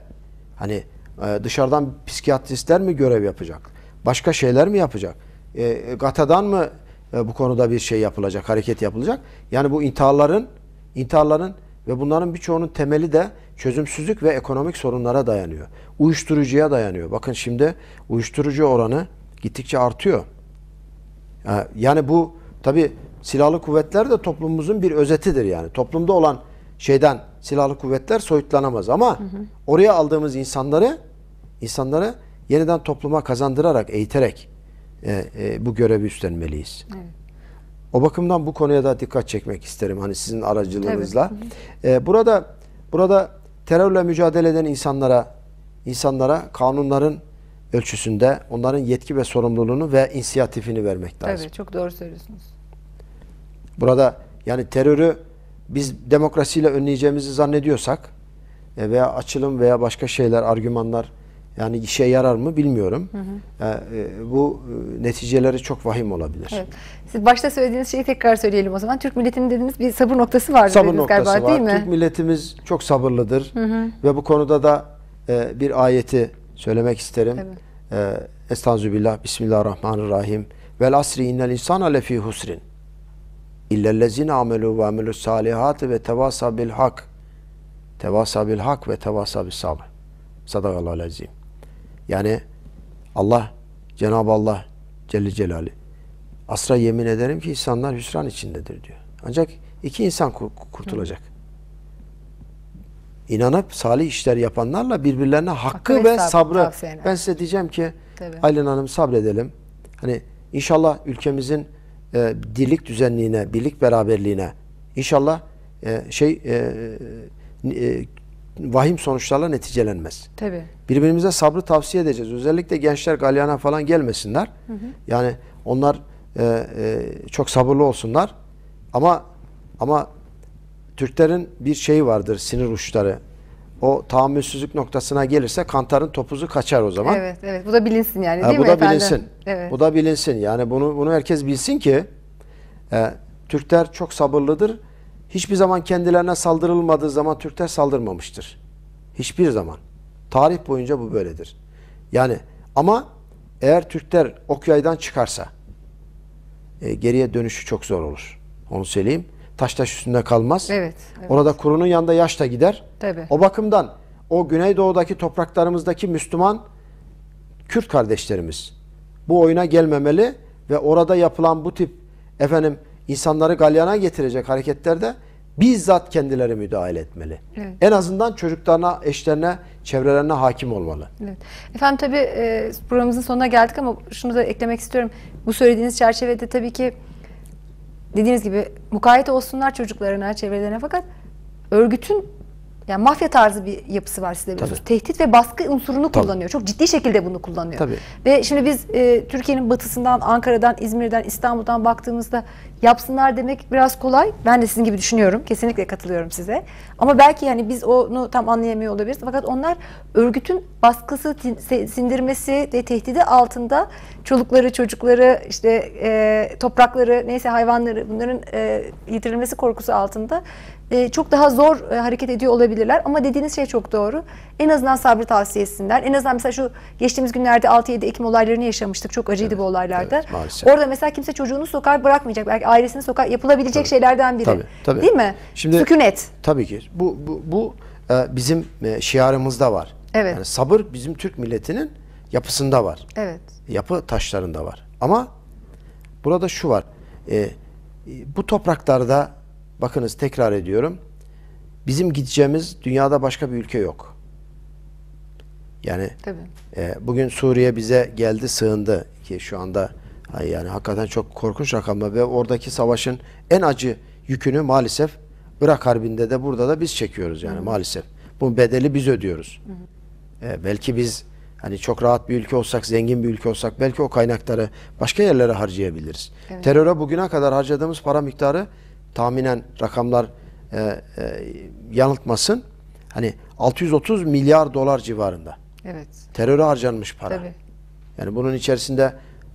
Speaker 2: hani e, dışarıdan psikiyatristler mi görev yapacak? Başka şeyler mi yapacak? E, e GATA'dan mı ee, bu konuda bir şey yapılacak, hareket yapılacak. Yani bu intiharların, intiharların ve bunların birçoğunun temeli de çözümsüzlük ve ekonomik sorunlara dayanıyor. Uyuşturucuya dayanıyor. Bakın şimdi uyuşturucu oranı gittikçe artıyor. Ee, yani bu tabi silahlı kuvvetler de toplumumuzun bir özetidir yani. Toplumda olan şeyden silahlı kuvvetler soyutlanamaz ama hı hı. oraya aldığımız insanları insanları yeniden topluma kazandırarak, eğiterek e, e, bu görevi üstlenmeliyiz. Evet. O bakımdan bu konuya da dikkat çekmek isterim hani sizin aracılığınızla. E, burada burada terörle mücadele eden insanlara insanlara kanunların ölçüsünde onların yetki ve sorumluluğunu ve inisiyatifini vermek lazım. Evet
Speaker 1: çok doğru söylüyorsunuz.
Speaker 2: Burada yani terörü biz demokrasiyle önleyeceğimizi zannediyorsak e, veya açılım veya başka şeyler, argümanlar yani işe yarar mı bilmiyorum. Hı hı. Yani, ee, e, bu e, neticeleri çok vahim olabilir. Evet.
Speaker 1: Siz başta söylediğiniz şeyi tekrar söyleyelim o zaman. Türk milletinin dediğiniz bir sabır noktası vardır sabır dediniz noktası galiba var. değil mi? Türk
Speaker 2: milletimiz çok sabırlıdır. Hı hı. Ve bu konuda da e, bir ayeti söylemek isterim. Evet. E, Estağfirullah, Bismillahirrahmanirrahim. Vel asri innel insana lefî husrin. İllellezine amelu ve amelü salihati ve tevasa bil hak. Tevasa bil hak ve tevasa bil sabr. Sadakallahu azim. Yani Allah, Cenab-ı Allah Celle Celali asra yemin ederim ki insanlar hüsran içindedir diyor. Ancak iki insan kurtulacak. İnanıp salih işler yapanlarla birbirlerine hakkı, ve sabrı. Ben size diyeceğim ki Aylin Hanım sabredelim. Hani inşallah ülkemizin e, dirlik düzenliğine, birlik beraberliğine inşallah e, şey e, e, vahim sonuçlarla neticelenmez. Tabii. Birbirimize sabrı tavsiye edeceğiz. Özellikle gençler galyana falan gelmesinler. Hı hı. Yani onlar e, e, çok sabırlı olsunlar. Ama ama Türklerin bir şeyi vardır sinir uçları. O tahammülsüzlük noktasına gelirse kantarın topuzu kaçar o zaman. Evet,
Speaker 1: evet. Bu da bilinsin yani değil e, bu mi da efendim? bilinsin. Evet. Bu
Speaker 2: da bilinsin. Yani bunu bunu herkes bilsin ki e, Türkler çok sabırlıdır hiçbir zaman kendilerine saldırılmadığı zaman Türkler saldırmamıştır. Hiçbir zaman. Tarih boyunca bu böyledir. Yani ama eğer Türkler Okyay'dan çıkarsa e, geriye dönüşü çok zor olur. Onu söyleyeyim. Taş taş üstünde kalmaz. Evet, evet. Orada kurunun yanında yaş da gider. Tabii. O bakımdan o Güneydoğu'daki topraklarımızdaki Müslüman Kürt kardeşlerimiz bu oyuna gelmemeli ve orada yapılan bu tip efendim insanları galyana getirecek hareketlerde bizzat kendileri müdahale etmeli. Evet. En azından çocuklarına, eşlerine, çevrelerine hakim olmalı.
Speaker 1: Evet. Efendim tabii e, programımızın sonuna geldik ama şunu da eklemek istiyorum. Bu söylediğiniz çerçevede tabii ki dediğiniz gibi mukayyet olsunlar çocuklarına, çevrelerine fakat örgütün yani mafya tarzı bir yapısı var size biliyorsunuz. Tabii. Tehdit ve baskı unsurunu Tabii. kullanıyor. Çok ciddi şekilde bunu kullanıyor. Tabii. Ve şimdi biz e, Türkiye'nin batısından, Ankara'dan, İzmir'den, İstanbul'dan baktığımızda yapsınlar demek biraz kolay. Ben de sizin gibi düşünüyorum. Kesinlikle katılıyorum size. Ama belki yani biz onu tam anlayamıyor olabiliriz. Fakat onlar örgütün baskısı, sindirmesi ve tehdidi altında çolukları, çocukları, işte e, toprakları, neyse hayvanları bunların e, yitirilmesi korkusu altında ee, çok daha zor e, hareket ediyor olabilirler. Ama dediğiniz şey çok doğru. En azından sabrı tavsiye En azından mesela şu geçtiğimiz günlerde 6-7 Ekim olaylarını yaşamıştık. Çok acıydı evet, bu olaylarda. Evet, Orada mesela kimse çocuğunu sokağa bırakmayacak. Belki ailesini sokağa yapılabilecek tabii, şeylerden biri. Tabii, tabii. Değil mi?
Speaker 2: Şimdi, Sükunet. Tabii ki. Bu, bu, bu e, bizim e, şiarımızda var. Evet. Yani sabır bizim Türk milletinin yapısında var. Evet. Yapı taşlarında var. Ama burada şu var. E, bu topraklarda Bakınız tekrar ediyorum. Bizim gideceğimiz dünyada başka bir ülke yok. Yani Tabii. E, bugün Suriye bize geldi sığındı ki şu anda yani hakikaten çok korkunç rakamlar ve oradaki savaşın en acı yükünü maalesef Irak Harbi'nde de burada da biz çekiyoruz yani Hı. maalesef. Bu bedeli biz ödüyoruz. Hı. E, belki biz hani çok rahat bir ülke olsak, zengin bir ülke olsak belki o kaynakları başka yerlere harcayabiliriz. Evet. Teröre bugüne kadar harcadığımız para miktarı tahminen rakamlar e, e, yanıltmasın. Hani 630 milyar dolar civarında. Evet. Teröre harcanmış para. Tabii. Yani bunun içerisinde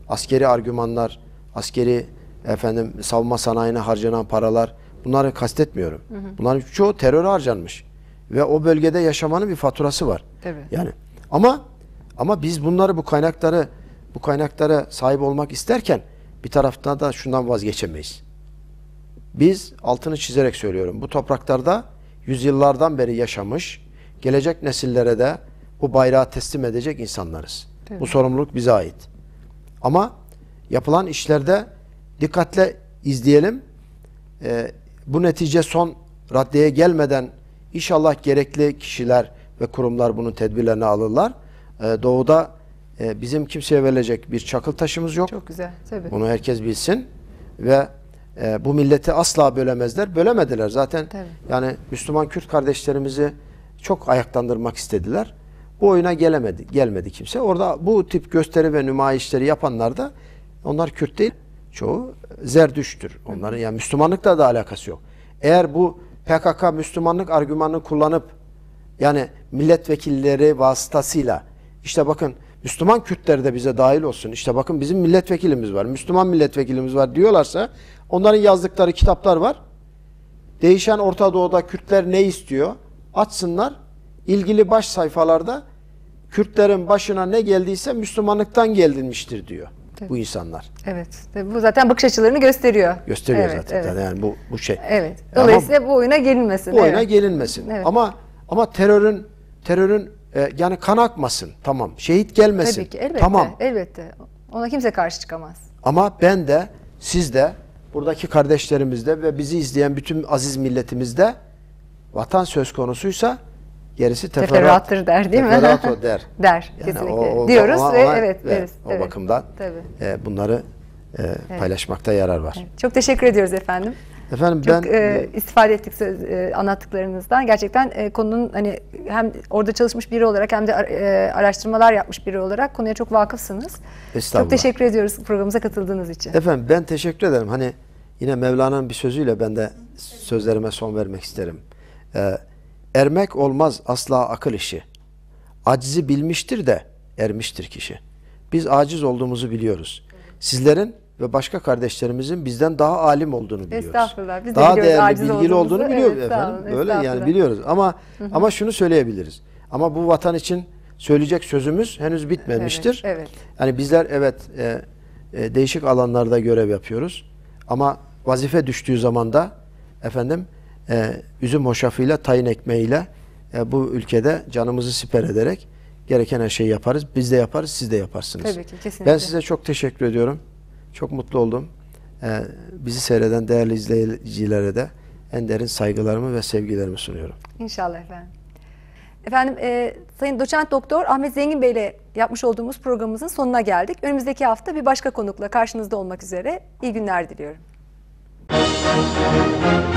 Speaker 2: askeri argümanlar, askeri efendim savunma sanayine harcanan paralar bunları kastetmiyorum. Hı hı. Bunların çoğu teröre harcanmış ve o bölgede yaşamanın bir faturası var. Evet. Yani ama ama biz bunları bu kaynakları bu kaynaklara sahip olmak isterken bir taraftan da şundan vazgeçemeyiz. Biz altını çizerek söylüyorum. Bu topraklarda yüzyıllardan beri yaşamış, gelecek nesillere de bu bayrağı teslim edecek insanlarız. Bu sorumluluk bize ait. Ama yapılan işlerde dikkatle izleyelim. Ee, bu netice son raddeye gelmeden inşallah gerekli kişiler ve kurumlar bunun tedbirlerini alırlar. Ee, doğu'da e, bizim kimseye verilecek bir çakıl taşımız yok. Çok
Speaker 1: güzel. Tabii.
Speaker 2: Bunu herkes bilsin ve e, bu milleti asla bölemezler. Bölemediler zaten. Tabii. Yani Müslüman Kürt kardeşlerimizi çok ayaklandırmak istediler. Bu oyuna gelemedi, gelmedi kimse. Orada bu tip gösteri ve nümayişleri yapanlar da onlar Kürt değil. Çoğu Zerdüştür. Onların yani Müslümanlıkla da alakası yok. Eğer bu PKK Müslümanlık argümanını kullanıp yani milletvekilleri vasıtasıyla işte bakın Müslüman Kürtler de bize dahil olsun. İşte bakın bizim milletvekilimiz var, Müslüman milletvekilimiz var diyorlarsa Onların yazdıkları kitaplar var. Değişen Orta Doğu'da Kürtler ne istiyor? Açsınlar. İlgili baş sayfalarda Kürtlerin başına ne geldiyse Müslümanlıktan geldinmiştir diyor Tabii. bu insanlar.
Speaker 1: Evet. bu zaten bakış açılarını gösteriyor. Gösteriyor evet, zaten. Evet.
Speaker 2: Yani bu bu şey.
Speaker 1: Evet. Dolayısıyla Ama, bu oyuna gelinmesin. Bu evet.
Speaker 2: gelinmesin. Evet. Ama ama terörün terörün e, yani kan akmasın. Tamam. Şehit gelmesin. Tabii ki elbette. Tamam.
Speaker 1: Elbette. Ona kimse karşı çıkamaz.
Speaker 2: Ama ben de siz de buradaki kardeşlerimizde ve bizi izleyen bütün aziz milletimizde vatan söz konusuysa gerisi teferruat, teferruattır der değil mi? Teferruat o der. der yani O, o, Diyoruz o, ve evet, evet, evet. O evet. bakımdan Tabii. E, bunları e, evet. paylaşmakta yarar var.
Speaker 1: Evet. Çok teşekkür ediyoruz efendim.
Speaker 2: Efendim Çok, ben e,
Speaker 1: istifade ettik söz, e, anlattıklarınızdan. Gerçekten e, konunun hani hem orada çalışmış biri olarak hem de e, araştırmalar yapmış biri olarak konuya çok vakıfsınız. Çok teşekkür ediyoruz programımıza katıldığınız için. Efendim
Speaker 2: ben teşekkür ederim. Hani yine Mevlana'nın bir sözüyle ben de sözlerime son vermek isterim. Ee, ermek olmaz asla akıl işi. Acizi bilmiştir de ermiştir kişi. Biz aciz olduğumuzu biliyoruz. Sizlerin ve başka kardeşlerimizin bizden daha alim olduğunu biliyoruz.
Speaker 3: Estağfurullah. Biz daha de biliyoruz, değerli, bilgili olduğumuzu. olduğunu biliyoruz evet, efendim. böyle yani
Speaker 2: biliyoruz ama Hı -hı. ama şunu söyleyebiliriz. Ama bu vatan için söyleyecek sözümüz henüz bitmemiştir. Evet. evet. Yani bizler evet e, e, değişik alanlarda görev yapıyoruz. Ama vazife düştüğü zaman da efendim e, üzüm hoşafıyla, tayin ekmeğiyle e, bu ülkede canımızı siper ederek gereken her şeyi yaparız. Biz de yaparız, siz de yaparsınız. Tabii ki, kesinlikle. Ben size çok teşekkür ediyorum. Çok mutlu oldum. Ee, bizi seyreden değerli izleyicilere de en derin saygılarımı ve sevgilerimi sunuyorum.
Speaker 1: İnşallah efendim. Efendim e, Sayın Doçent Doktor Ahmet Zengin Bey ile yapmış olduğumuz programımızın sonuna geldik. Önümüzdeki hafta bir başka konukla karşınızda olmak üzere. İyi günler diliyorum. Müzik